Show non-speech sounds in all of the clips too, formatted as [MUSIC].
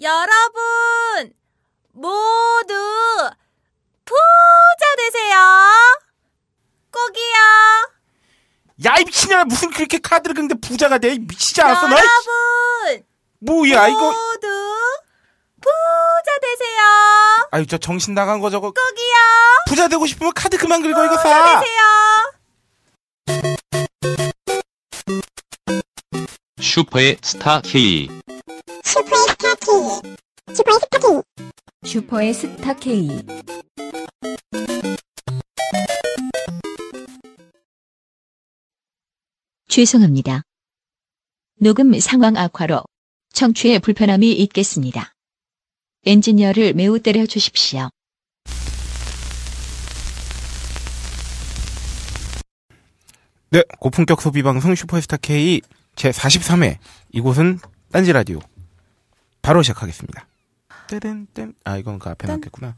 여러분, 모두 부자 되세요. 꼭이요. 야, 이 미친년아, 무슨 그렇게 카드를 근데 부자가 돼? 미치지 않았어, 너? 여러분! 뭐야, 이거. 모두 부자 되세요. 아유, 저 정신 나간 거 저거. 꼭이요. 부자 되고 싶으면 카드 그만 긁어, 이거 사. 부자 되세요. 슈퍼의 스타 K. 슈퍼의 스타 K 슈퍼의 스타 K 슈퍼의 스타 K 죄송합니다. 녹음 상황 악화로 청취에 불편함이 있겠습니다. 엔지니어를 매우 때려 주십시오. 네, 고품격 소비 방송 슈퍼스타 K 제 43회 이곳은 딴지 라디오 바로 시작하겠습니다. 떼댄 아, 이건 그 앞에 놨겠구나.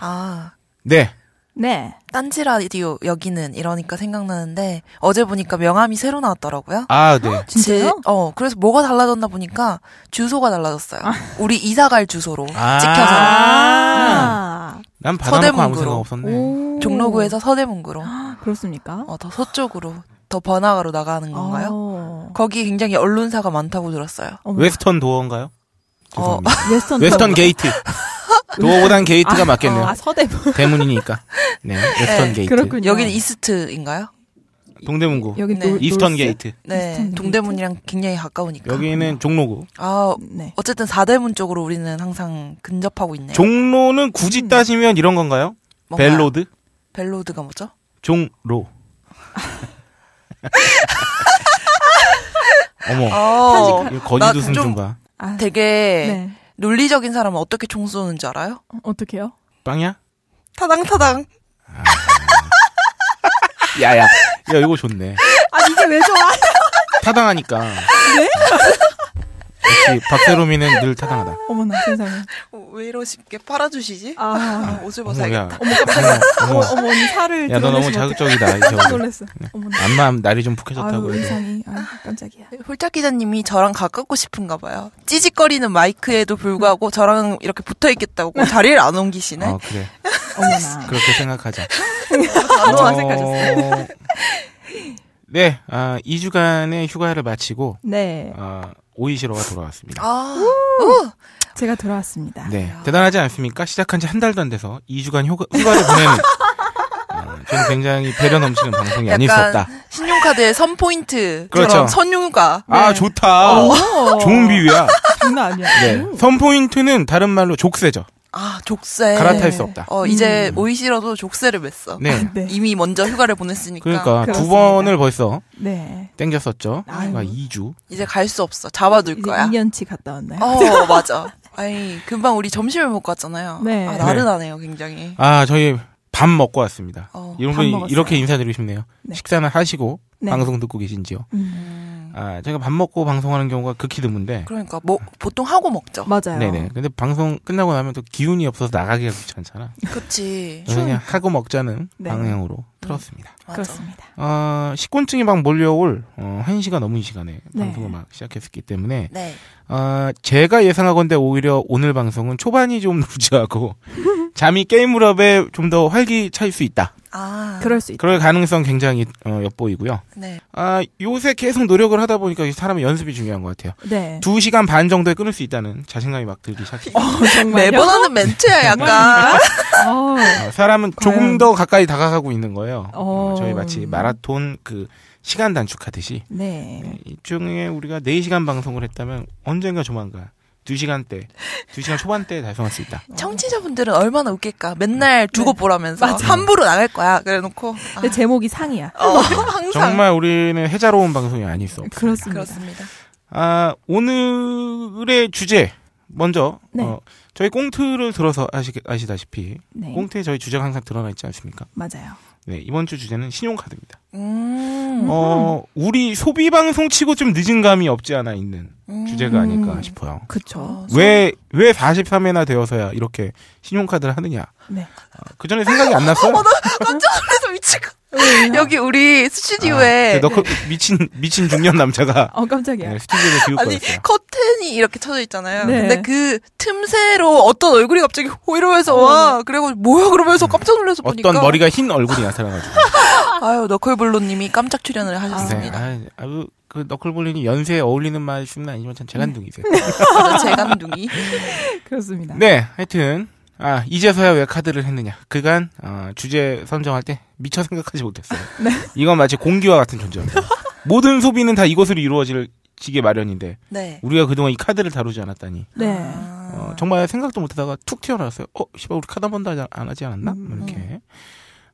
아. 네. 네. 딴지 라디오 여기는 이러니까 생각나는데 어제 보니까 명함이 새로 나왔더라고요. 아, 네. 진짜요? 어, 그래서 뭐가 달라졌나 보니까 주소가 달라졌어요. 아. 우리 이사 갈 주소로 아. 찍혀서. 아. 난 받아놓고 아무 생각 없었네. 종로구에서 서대문구로. 그렇습니까? 어, 더 서쪽으로. 더 번화가로 나가는 건가요? 어. 거기 굉장히 언론사가 많다고 들었어요. 웨스턴 도어인가요? 어, [LAUGHS] 웨스턴, 웨스턴 게이트. [LAUGHS] 도어보단 게이트가 아, 맞겠네요. 아, 서대문. 대문이니까. 네, [LAUGHS] 네 웨스턴 네, 게이트. 그렇군요. 여기는 이스트인가요? 동대문구. 여기 네. 네. 이스턴 노스? 게이트. 네. 동대문이랑 굉장히 가까우니까. 여기는 종로구. 아, 네. 어쨌든 사대문 쪽으로 우리는 항상 근접하고 있네요. 종로는 굳이 음. 따지면 이런 건가요? 뭔가요? 벨로드? 벨로드가 뭐죠? 종로. 어머. 어, 거지 두승 좀 봐. 아, 되게 네. 논리적인 사람은 어떻게 총 쏘는지 알아요? 어떻게요? 빵야? 타당 타당. 아... 야야, 야 이거 좋네. 아 이게 왜 좋아? 타당하니까. 네? 역시 박세롬이는 늘 타당하다. 어머나 세상에. 어, 왜 이러 쉽게 팔아주시지? 아, 아 옷을 벗어야겠다. 어머, 야, 어머, 어머, 어머, 살을. 야, 너 너무 자극적이다. 깜짝 놀랐어. 네. 안만 날이 좀 푹해졌다고. 아상이 아, 깜짝이야. 홀짝 기자님이 저랑 가깝고 싶은가 봐요. 찌직거리는 마이크에도 불구하고 저랑 이렇게 붙어 있겠다고 자리를 안 옮기시네. 아, 그래. 어머나. 그렇게 생각하자. [LAUGHS] 너무 어색하셨어요. 어. 네, 아, 2주간의 휴가를 마치고. 네. 아, 오이시로가 돌아왔습니다. 아~ 제가 돌아왔습니다. 네. 대단하지 않습니까? 시작한 지 한 달도 안 돼서 2주간 휴가, 를 보내는. 어, 저는 굉장히 배려 넘치는 방송이 아닐 수 없다. 신용카드의 선 포인트. 그렇죠. 선용가 아, 네. 좋다. 오. 좋은 비유야. 장난 아니야. 네. 선 포인트는 다른 말로 족쇄죠. 아, 족쇄. 갈아탈 수 없다. 어, 이제 음. 오이시러도 족쇄를 맸어. 네. [LAUGHS] 네. 이미 먼저 휴가를 보냈으니까. 그러니까 그렇습니다. 두 번을 벌써 네. 땡겼었죠. 아유. 2주. 아, 이제 갈 수 없어. 잡아둘 거야. 2년치 갔다 왔나 어, [LAUGHS] 맞아. 아이, 금방 우리 점심을 먹고 왔잖아요. 네. 아, 나른하네요, 굉장히. 아, 저희 밥 먹고 왔습니다. 어, 이런 분 이렇게 인사드리고 싶네요. 네. 식사는 하시고 네. 방송 듣고 계신지요. 음. 아, 제가 밥 먹고 방송하는 경우가 극히 드문데. 그러니까 뭐 보통 하고 먹죠. 맞아요. 네네. 근데 방송 끝나고 나면 또 기운이 없어서 나가기가 귀찮잖아. 그렇지. 그냥 하고 먹자는 네. 방향으로 음. 틀었습니다. 음, 그렇습니다. 어, 식곤증이 막 몰려올 어, 1시간 넘은 시간에 네. 방송을 막 시작했었기 때문에 네. 어, 제가 예상하건데 오히려 오늘 방송은 초반이 좀 [LAUGHS] 루즈하고 잠이 게임 무렵에 좀 더 활기 차일 수 있다. 아. 그럴 수 있다. 그럴 가능성 굉장히 어, 엿보이고요. 네. 아, 요새 계속 노력을 하다 보니까 사람의 연습이 중요한 것 같아요. 네. 두 시간 반 정도에 끊을 수 있다는 자신감이 막 들기 [LAUGHS] 시작해요. 어, 매번 하는 멘트야, 약간. 어, 아, 사람은 조금 더 가까이 다가가고 있는 거예요. 어. 어, 저희 마치 마라톤 그 시간 단축하듯이. 네. 네. 일종의 우리가 4시간 방송을 했다면 언젠가 조만간 2시간대, 2시간 초반대에 달성할 수 있다. [LAUGHS] 청취자분들은 얼마나 웃길까. 맨날 네. 두고 보라면서 맞아. 함부로 나갈 거야. 그래 놓고. 아. 제목이 상이야. 어, [LAUGHS] 항상. 정말 우리는 해자로운 방송이 아닐 수없습 그렇습니다. 그렇습니다. 아, 오늘의 주제. 먼저 네. 어, 저희 꽁트를 들어서 아시, 아시다시피 네. 꽁트에 저희 주제가 항상 드러나 있지 않습니까? 맞아요. 네, 이번 주 주제는 신용카드입니다. 음. 어, 우리 소비 방송 치고 좀 늦은 감이 없지 않아 있는 음. 주제가 아닐까 싶어요. 그렇죠. 왜 왜 43회나 되어서야 이렇게 신용카드를 하느냐? 네. 어, 그 전에 생각이 안 났어요. [LAUGHS] 어, 나 깜짝 놀라서 미칠 음. 여기 우리 스튜디오에 아, 너 그, 미친 미친 중년 남자가 [LAUGHS] 어 깜짝이야. 네, 스튜디오를 비웃고 아니 있어요. 커튼이 이렇게 쳐져 있잖아요. 네. 근데 그 틈새로 어떤 얼굴이 갑자기 호이로해서 와. 그리고 뭐야 그러면서 깜짝 놀라서 어떤 보니까 어떤 머리가 흰 얼굴이 나타나 가지고. 아유, 너그 너클블루님이 깜짝 출연을 아. 하셨습니다. 네. 아, 아, 그 너클볼링이 연세에 어울리는 말씀은 아니지만 참 재간둥이세요. 재간둥이. [LAUGHS] [LAUGHS] 그렇습니다. 네, 하여튼 아 이제서야 왜 카드를 했느냐. 그간 어, 주제 선정할 때 미처 생각하지 못했어요. [LAUGHS] 네. 이건 마치 공기와 같은 존재입니다. 모든 소비는 다 이것으로 이루어지게 마련인데 네. 우리가 그동안 이 카드를 다루지 않았다니. 네. 아. 어, 정말 생각도 못하다가 툭 튀어나왔어요. 어, 씨발 우리 카드 한 번도 안 하지 않았나? 음, 뭐 이렇게. 음.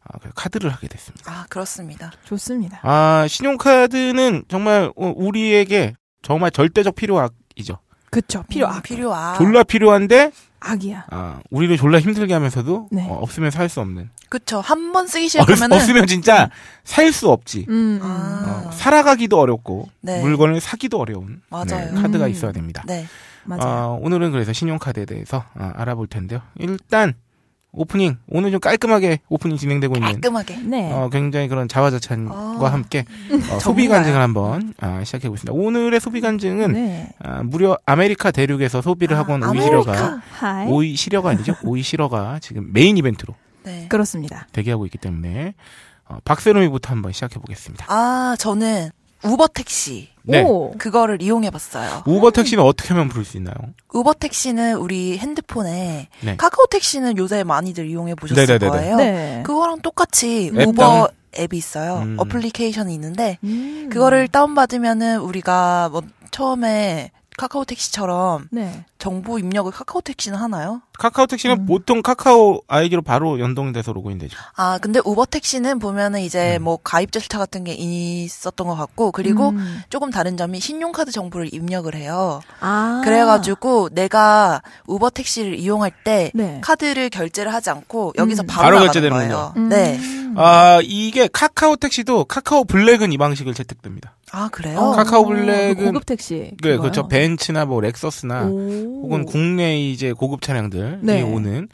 아, 그 카드를 하게 됐습니다. 아, 그렇습니다. 좋습니다. 아, 신용카드는 정말 우리에게 정말 절대적 필요악이죠. 그쵸, 음, 필요악. 음, 필요악. 졸라 필요한데, 악이야. 아, 우리를 졸라 힘들게 하면서도, 네. 어, 없으면 살 수 없는. 그쵸, 한번 쓰기 싫으면. 없으면 진짜 음. 살수 없지. 음, 음, 아. 어, 살아가기도 어렵고, 네. 물건을 사기도 어려운 네, 카드가 음. 있어야 됩니다. 네. 맞아요. 어, 오늘은 그래서 신용카드에 대해서 어, 알아볼 텐데요. 일단, 오프닝 오늘 좀 깔끔하게 오프닝 진행되고 있는 깔끔하게 네. 어, 굉장히 그런 자화자찬과 어. 함께 어, [LAUGHS] 소비 간증을 한번 아, 시작해 보겠습니다. 오늘의 소비 간증은 네. 아, 무려 아메리카 대륙에서 소비를 아, 하고 온 오이시러가 오이시러가 아니죠? [LAUGHS] 오이시러가 지금 메인 이벤트로 네. 그렇습니다. 대기하고 있기 때문에 어, 박세롬이부터 한번 시작해 보겠습니다. 아 저는 우버 택시. 네. 오. 그거를 이용해 봤어요. 우버 택시는 어떻게 하면 부를 수 있나요? 우버 택시는 우리 핸드폰에 네. 카카오 택시는 요새 많이들 이용해 보셨을 네네네네. 거예요. 네. 그거랑 똑같이 앱 우버 다운? 앱이 있어요. 음. 어플리케이션이 있는데 음. 그거를 다운 받으면은 우리가 뭐 처음에 카카오 택시처럼 네. 정보 입력을 카카오 택시는 하나요? 카카오 택시는 음. 보통 카카오 아이디로 바로 연동돼서 로그인 되죠. 아, 근데 우버 택시는 보면은 이제 음. 뭐 가입 절차 같은 게 있었던 것 같고, 그리고 음. 조금 다른 점이 신용카드 정보를 입력을 해요. 아. 그래가지고 내가 우버 택시를 이용할 때 네. 카드를 결제를 하지 않고 여기서 음. 바로, 바로 결제되는 거예요. 네. 음. 아, 이게 카카오 택시도 카카오 블랙은 이 방식을 채택됩니다. 아, 그래요? 어. 카카오 블랙은. 고급 택시. 네, 그렇죠. 벤츠나 뭐 렉서스나 혹은 국내 이제 고급 차량들이 네. 오는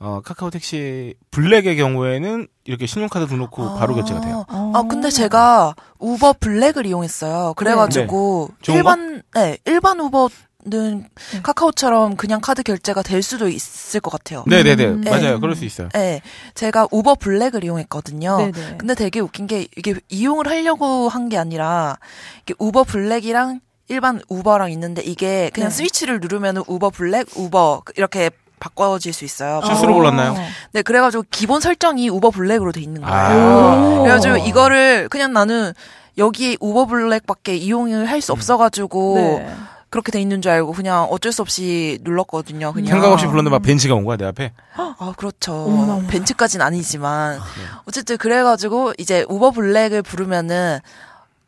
어, 카카오 택시 블랙의 경우에는 이렇게 신용카드 등록 후 바로 아. 결제가 돼요. 아. 아, 근데 제가 우버 블랙을 이용했어요. 그래가지고 네. 네. 일반 네 일반 우버는 네. 카카오처럼 그냥 카드 결제가 될 수도 있을 것 같아요. 네네네 네, 음. 맞아요. 그럴 수 있어요. 네 제가 우버 블랙을 이용했거든요. 네네. 근데 되게 웃긴 게 이게 이용을 하려고 한 게 아니라 이게 우버 블랙이랑 일반 우버랑 있는데 이게 그냥 네. 스위치를 누르면 우버 블랙, 우버 이렇게 바꿔질 수 있어요. 아. 스스로 오. 랐나요 어. 네, 그래가지고 기본 설정이 우버 블랙으로 돼 있는 거예요. 아. 그래가지고 이거를 그냥 나는 여기 우버 블랙밖에 이용을 할수 음. 없어가지고 네. 그렇게 돼 있는 줄 알고 그냥 어쩔 수 없이 눌렀거든요. 그냥 생각 없이 불렀는데 막 벤츠가 온 거야 내 앞에. [GASPS] 아 그렇죠. 어머나, 벤츠까진 아니지만 아, 네. 어쨌든 그래가지고 이제 우버 블랙을 부르면은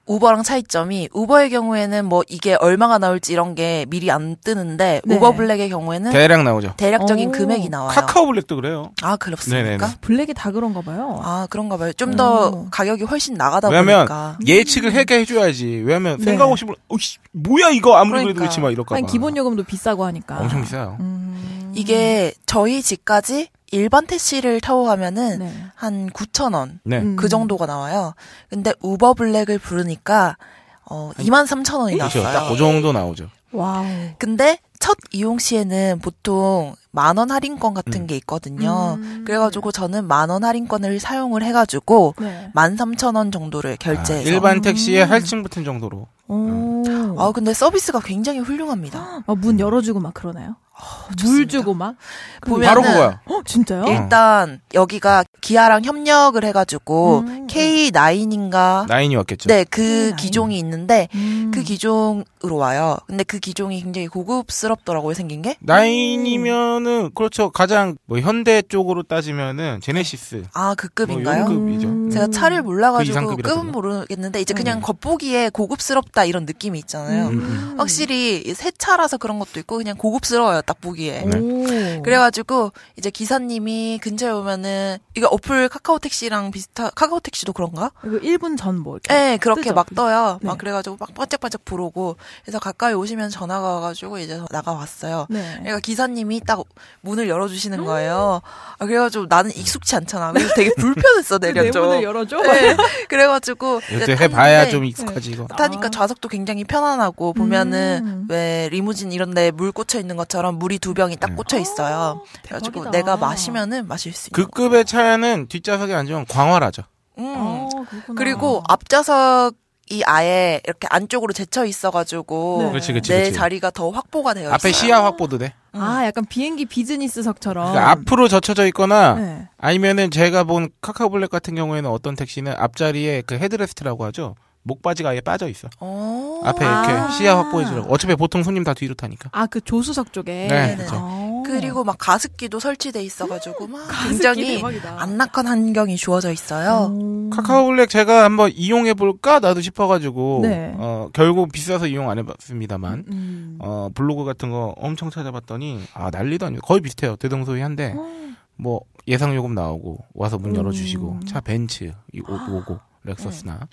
우버랑 차이점이 우버의 경우에는 뭐 이게 얼마가 나올지 이런 게 미리 안 뜨는데 네. 우버 블랙의 경우에는 대략 나오죠. 대략적인 오. 금액이 나와요. 카카오 블랙도 그래요. 아 그렇습니까? 네네네. 블랙이 다 그런가 봐요. 아 그런가 봐요. 좀더 음. 가격이 훨씬 나가다 왜냐면 보니까 음. 예측을 해게 해줘야지. 왜냐면 생각 없이 오씨 뭐야 이거 아무리 그러니까. 그래도 그렇지 막 이럴까 봐. 기본 요금도 비싸고 하니까. 엄청 비싸요. 음. 이게 저희 집까지 일반 택시를 타고 가면은 네. 한9 0 0 0 원. 네. 음. 그 정도가 나와요. 근데 우버 블랙을 부르니까 어, 2 3 0 0 0 원이 나왔요 딱그 정도 나오죠. 와 근데 첫 이용 시에는 보통 만 원 할인권 같은 음. 게 있거든요. 음. 그래가지고 저는 만 원 할인권을 사용을 해가지고 네. 만 삼천 원 정도를 아, 결제해서 아, 일반 택시에 음. 할증 붙은 정도로. 음. 아 근데 서비스가 굉장히 훌륭합니다. 아, 문 열어주고 막 그러나요? 어, 물 주고 막 보면 바로 그거야. 어, 진짜요? 일단 여기가 기아랑 협력을 해가지고 음. K9인가 9이 왔겠죠. 네, 그 K9. 기종이 있는데 음. 그 기종으로 와요. 근데 그 기종이 굉장히 고급스 안쓰럽더라고요 생긴 게. 나인이면은 그렇죠 가장 뭐 현대 쪽으로 따지면은 제네시스. 아그 뭐 급인가요? 뭐 급이죠. 음. 제가 음. 차를 몰라가지고 그 급은 모르겠는데 이제 그냥 음. 겉보기에 고급스럽다 이런 느낌이 있잖아요. 음. 음 확실히 새 차라서 그런 것도 있고 그냥 고급스러워요 딱 보기에. 네. 그래가지고 이제 기사님이 근처에 오면은 이거 어플 카카오 택시랑 비슷한 카카오 택시도 그런가? 그 1분 전 뭐. 이렇게 네 그렇게 뜨죠? 막 떠요. 네. 막 그래가지고 막 반짝반짝 부르고 그래서 가까이 오시면 전화가 와가지고 이제 나가왔어요. 네. 그러니까 기사님이 딱 문을 열어주시는 음. 거예요. 아, 그래가지고 나는 익숙치 않잖아. 그래서 되게 [LAUGHS] 불편했어 네, 내려 좀. 문을 열어줘. 네. 그래가지고 [LAUGHS] 이제 해봐야 좀 익숙하지 이거. 네. 타니까 아. 좌석도 굉장히 편안하고 보면은 음. 왜 리무진 이런데 물 꽂혀 있는 것처럼 물이 두 병이 딱 네. 꽂혀 있어요. 아, 그래가지고 대박이다. 내가 마시면은 마실 수 있는. 그 급의 차는 뒷좌석에 앉으면 광활하죠. 음. 아, 그리고 앞좌석 이 아예 이렇게 안쪽으로 제쳐 있어가지고 네. 그치, 그치, 내 그치. 자리가 더 확보가 되어 앞에 있어요. 시야 확보도 돼. 아 약간 비행기 비즈니스석처럼 그러니까 앞으로 젖혀져 있거나 네. 아니면은 제가 본 카카오블랙 같은 경우에는 어떤 택시는 앞자리에 그 헤드레스트라고 하죠. 목바지가 아예 빠져 있어. 어. 앞에 아. 이렇게 시야 확보해 주려 어차피 보통 손님 다 뒤로 타니까. 아 그 조수석 쪽에. 네. 그렇죠. 그리고 막 가습기도 설치돼 있어가지고 막가습 음, 굉장히 안락한 환경이 주어져 있어요. 음. 카카오블랙 제가 한번 이용해 볼까 나도 싶어가지고 네. 어, 결국 비싸서 이용 안 해봤습니다만 음. 음. 어, 블로그 같은 거 엄청 찾아봤더니 아 난리도 아니고 거의 비슷해요 대동소이한데 음. 어. 뭐 예상 요금 나오고 와서 문 열어주시고 음. 차 벤츠 오고 아. 렉서스나. 네.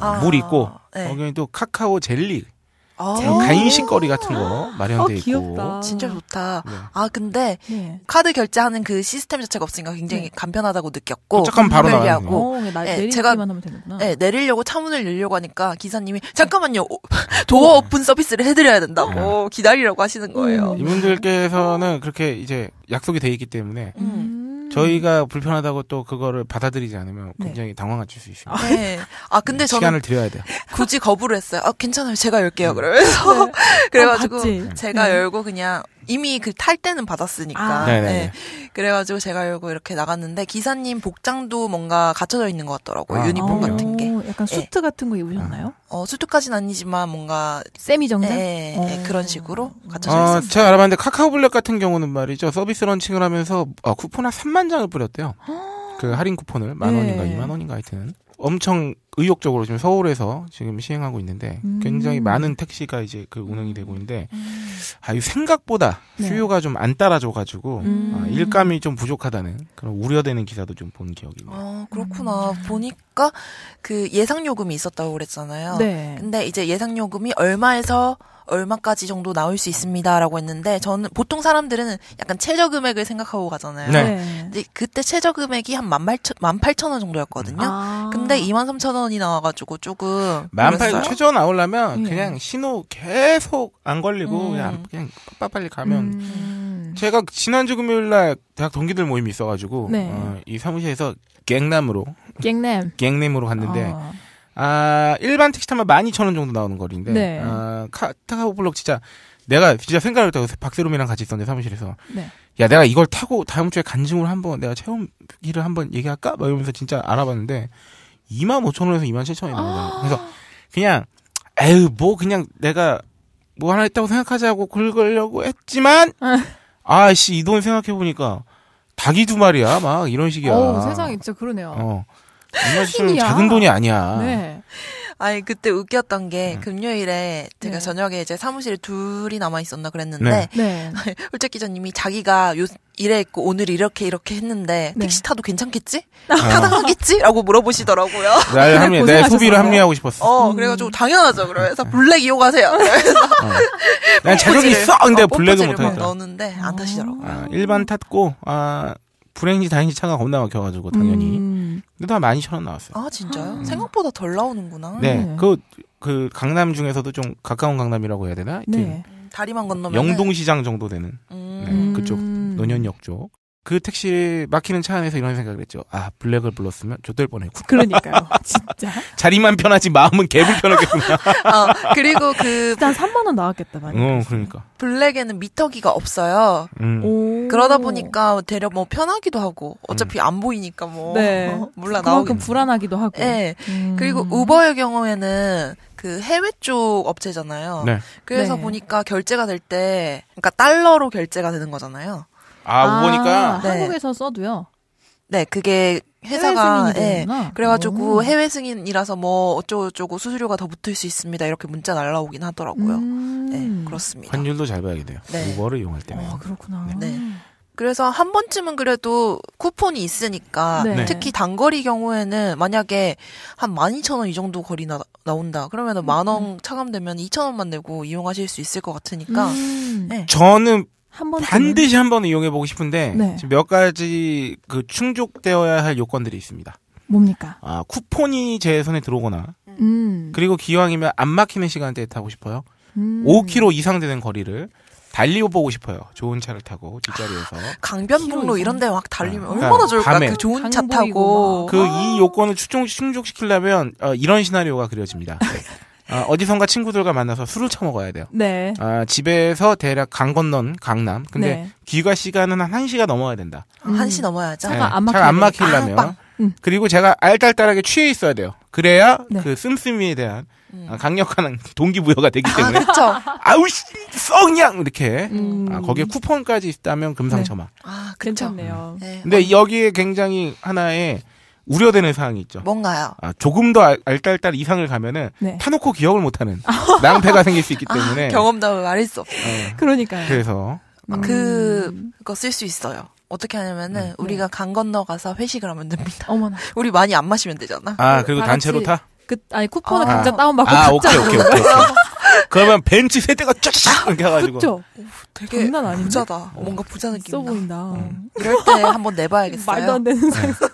아, 물 있고 네. 거기는 또 카카오 젤리 아~ 뭐 간식거리 같은 거 마련돼 아, 있고 진짜 좋다. 네. 아 근데 네. 카드 결제하는 그 시스템 자체가 없으니까 굉장히 네. 간편하다고 느꼈고 잠깐 바로 나가고 어, 네, 제가 네, 내리려고 차문을 열려고 하니까 기사님이 잠깐만요 [LAUGHS] 도어 오픈 서비스를 해드려야 된다고 네. 기다리라고 하시는 거예요. 음. 이분들께서는 그렇게 이제 약속이 돼 있기 때문에 음. 저희가 불편하다고 또 그거를 받아들이지 않으면 네. 굉장히 당황하실 수 있습니다. 아, 네. 아 근데 저는 시간을 드려야 돼요. 굳이 거부를 했어요. 아 괜찮아요. 제가 열게요. 음. 그러면서 네. [LAUGHS] 그래가지고 아, 제가 네. 열고 그냥 이미 그 탈 때는 받았으니까. 아. 네. 네, 네. 네. 그래가지고 제가 열고 이렇게 나갔는데 기사님 복장도 뭔가 갖춰져 있는 것 같더라고요. 아. 유니폼 아. 같은 게. 약간 예. 수트 네. 같은 거 입으셨나요? 어, 수트까지는 아니지만 뭔가 세미 정장 예, 예, 예, 그런 식으로 어. 갖춰져 아, 있었어요. 제가 알아봤는데 카카오 블랙 같은 경우는 말이죠 서비스 런칭을 하면서 어, 쿠폰 한 3만 장을 뿌렸대요. 아. 그 할인 쿠폰을 만 원인가 네. 2만 원인가 하여튼. 엄청 의욕적으로 지금 서울에서 지금 시행하고 있는데 음. 굉장히 많은 택시가 이제 그 운행이 되고 있는데 음. 아, 이 생각보다 네. 수요가 좀 안 따라줘 가지고 음. 아, 일감이 좀 부족하다는 그런 우려되는 기사도 좀 본 기억이 나요. 아, 그렇구나. 보니까 그 예상 요금이 있었다고 그랬잖아요. 네. 근데 이제 예상 요금이 얼마에서 얼마까지 정도 나올 수 있습니다라고 했는데 저는 보통 사람들은 약간 최저 금액을 생각하고 가잖아요. 네. 근데 그때 최저 금액이 한 18,000, 원 정도였거든요. 아. 근데 23,000원이 나와가지고 조금 1 8 최저 나오려면 음. 그냥 신호 계속 안 걸리고 음. 그냥 그냥 빨리 가면 음. 제가 지난주 금요일날 대학 동기들 모임이 있어가지고 네. 어, 이 사무실에서 갱남으로 갱남 갱남으로 갔는데. 어. 아, 일반 택시 타면 12,000원 정도 나오는 거리인데, 네. 아, 카 타고 블록 진짜, 내가 진짜 생각을 했다고 박세롬이랑 같이 있었는데, 사무실에서. 네. 야, 내가 이걸 타고 다음 주에 간증을 한번, 내가 체험기를 한번 얘기할까? 막 이러면서 진짜 알아봤는데, 25,000원에서 27,000원이 나오더 아~ 그래서, 그냥, 에휴, 뭐, 그냥 내가 뭐 하나 있다고 생각하자고 긁으려고 했지만, [LAUGHS] 아씨, 이 돈 생각해보니까, 닭이 두 마리야, 막, 이런 식이야. 어, 세상에, 진짜 그러네요. 어. 얼마 작은 돈이 아니야. 네. 아니 그때 웃겼던 게 응. 네. 금요일에 제가 네. 저녁에 이제 사무실에 둘이 남아 있었나 그랬는데 네. 홀짝 네. [LAUGHS] 기자님이 자기가 요 이랬고 오늘 이렇게 이렇게 했는데 네. 택시 타도 괜찮겠지? 아. 타당하겠지?라고 물어보시더라고요. [LAUGHS] 날 합리, 내 소비를 합리하고 싶었어. 어, 음. 그래가지고 당연하죠. 그래서 네. 블랙 이용하세요. 어. 그래서 어. 난 자격이 있어. 근데 어, 아, 블랙은 못하겠다. 넣는데안타시더라고 아, 일반 탔고 아 불행인지 다행인지 차가 겁나 막혀가지고 당연히 음. 근데 다 많이 0 0 0원 나왔어요. 아 진짜요? 음. 생각보다 덜 나오는구나. 네. 네, 그, 그 강남 중에서도 좀 가까운 강남이라고 해야 되나? 네. 다리만 건너면 영동시장 정도 되는 음. 네, 그쪽 음. 논현역 쪽그 택시 막히는 차 안에서 이런 생각을 했죠. 아 블랙을 불렀으면 좆될 뻔했고. 그러니까요, [LAUGHS] 진짜. 자리만 편하지 마음은 개불편하겠구나. [LAUGHS] 어, 그리고 그한 3만 원 나왔겠다 만약. 어, 그러니까. 블랙에는 미터기가 없어요. 음. 그러다 보니까 대려뭐 편하기도 하고 어차피 음. 안 보이니까 뭐 네. 어, [LAUGHS] 몰라 나오 그만큼 불안하기도 하고. 네. 음. 그리고 우버의 경우에는 그 해외 쪽 업체잖아요. 네. 그래서 네. 보니까 결제가 될 때, 그러니까 달러로 결제가 되는 거잖아요. 아, 아 우버니까 네. 한국에서 써도요. 네, 그게 회사가 예, 그래가지고 오. 해외 승인이라서 뭐 어쩌고저쩌고 수수료가 더 붙을 수 있습니다 이렇게 문자 날라오긴 하더라고요. 음. 네, 그렇습니다. 환율도 잘 봐야겠네요. 네. 우버를 이용할 때는. 어, 그렇구나. 네. 네. 그래서 한 번쯤은 그래도 쿠폰이 있으니까 네. 네. 특히 단거리 경우에는 만약에 한 12,000원 이 정도 거리 나, 나온다. 그러면은 음. 만원 차감되면 2,000원만 내고 이용하실 수 있을 것 같으니까. 음. 네. 저는 한번 반드시 한번 이용해 보고 싶은데 네. 지금 몇 가지 그 충족되어야 할 요건들이 있습니다. 뭡니까? 아 쿠폰이 제 손에 들어오거나 음. 그리고 기왕이면 안 막히는 시간대에 타고 싶어요. 음. 5km 이상 되는 거리를 달리보고 싶어요. 좋은 차를 타고 뒷자리에서 아, 강변북로 이런데 막 달리면 아, 얼마나 좋을까? 밤에. 그 좋은 차 타고 그이 아. 요건을 충족, 시키려면 어, 이런 시나리오가 그려집니다. [LAUGHS] 아, 어디선가 친구들과 만나서 술을 처먹어야 돼요. 네. 아, 집에서 대략 강 건넌 강남. 근데 네. 귀가 시간은 한 1시가 넘어야 된다. 음. 1시 넘어야죠. 네, 안, 안 막히려면. 아, 음. 그리고 제가 알딸딸하게 취해 있어야 돼요. 그래야 네. 그 씀씀이에 대한 음. 아, 강력한 동기부여가 되기 아, 때문에. 아, 그렇죠. 아우씨, 썩냥! 이렇게. 음. 아, 거기에 쿠폰까지 있다면 금상첨화. 네. 아, 그렇죠. 괜찮네요. 네. 근데 어. 여기에 굉장히 하나의 우려되는 사항이 있죠. 뭔가요? 아, 조금 더 알, 알딸딸 이상을 가면은 네. 타놓고 기억을 못하는 아. [LAUGHS] 낭패가 생길 수 있기 아, 때문에 아, 경험담을 말할 수 없어. 어. 그러니까요. 그래서 아, 그, 음. 그거쓸 수 있어요. 어떻게 하냐면은 네. 우리가 강 건너가서 회식을 하면 됩니다. 어머나. 우리 많이 안 마시면 되잖아. 아 그리고 단체로 타? 그 아니 쿠폰을 아. 각자 다운받고 아, 오케이, 오케이, 오케이, 오케이. 그러면 벤치 세 대가 쫙쫙렇겨가지고 그쵸? 되게 장난 아닌데? 부자다. 뭔가 부자 느낌. 있어 보인다. 음. 이럴 때 한번 내봐야겠어요. 말도 안 되는 네. 상상.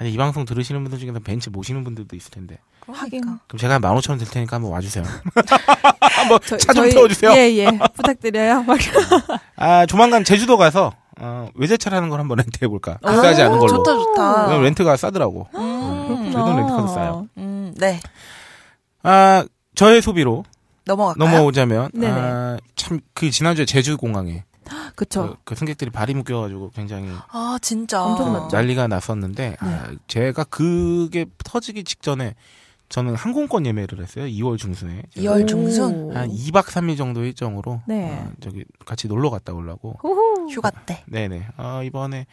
아니 이 방송 들으시는 분들 중에서 벤츠 모시는 분들도 있을 텐데. 그러니까. 하긴. 그러니까. 그럼 제가 만 오천 원될 테니까 한번 와주세요. [LAUGHS] 한번 차 좀 태워주세요. 예예 예. 부탁드려요. 아 조만간 제주도 가서 어, 외제차라는 걸 한번 렌트해 볼까. 비싸지 아, 않은 걸로. 좋다 좋다. 렌트가 싸더라고. 아, 음, 음, 제주도 렌트카도 싸요. 음, 네. 아 저의 소비로 넘어갈까요? 넘어오자면 아, 참 그 지난주에 제주 공항에 그쵸. 그, 그 승객들이 발이 묶여가지고 굉장히 아 진짜 엄청났죠. 어, 난리가 났었는데 아, 네. 제가 그게 터지기 직전에 저는 항공권 예매를 했어요. 2월 중순에. 2월 중순? 한 2박 3일 정도 일정으로. 네. 어, 저기 같이 놀러 갔다 오려고. 호호. 휴가 때. 어, 네네. 어, 이번에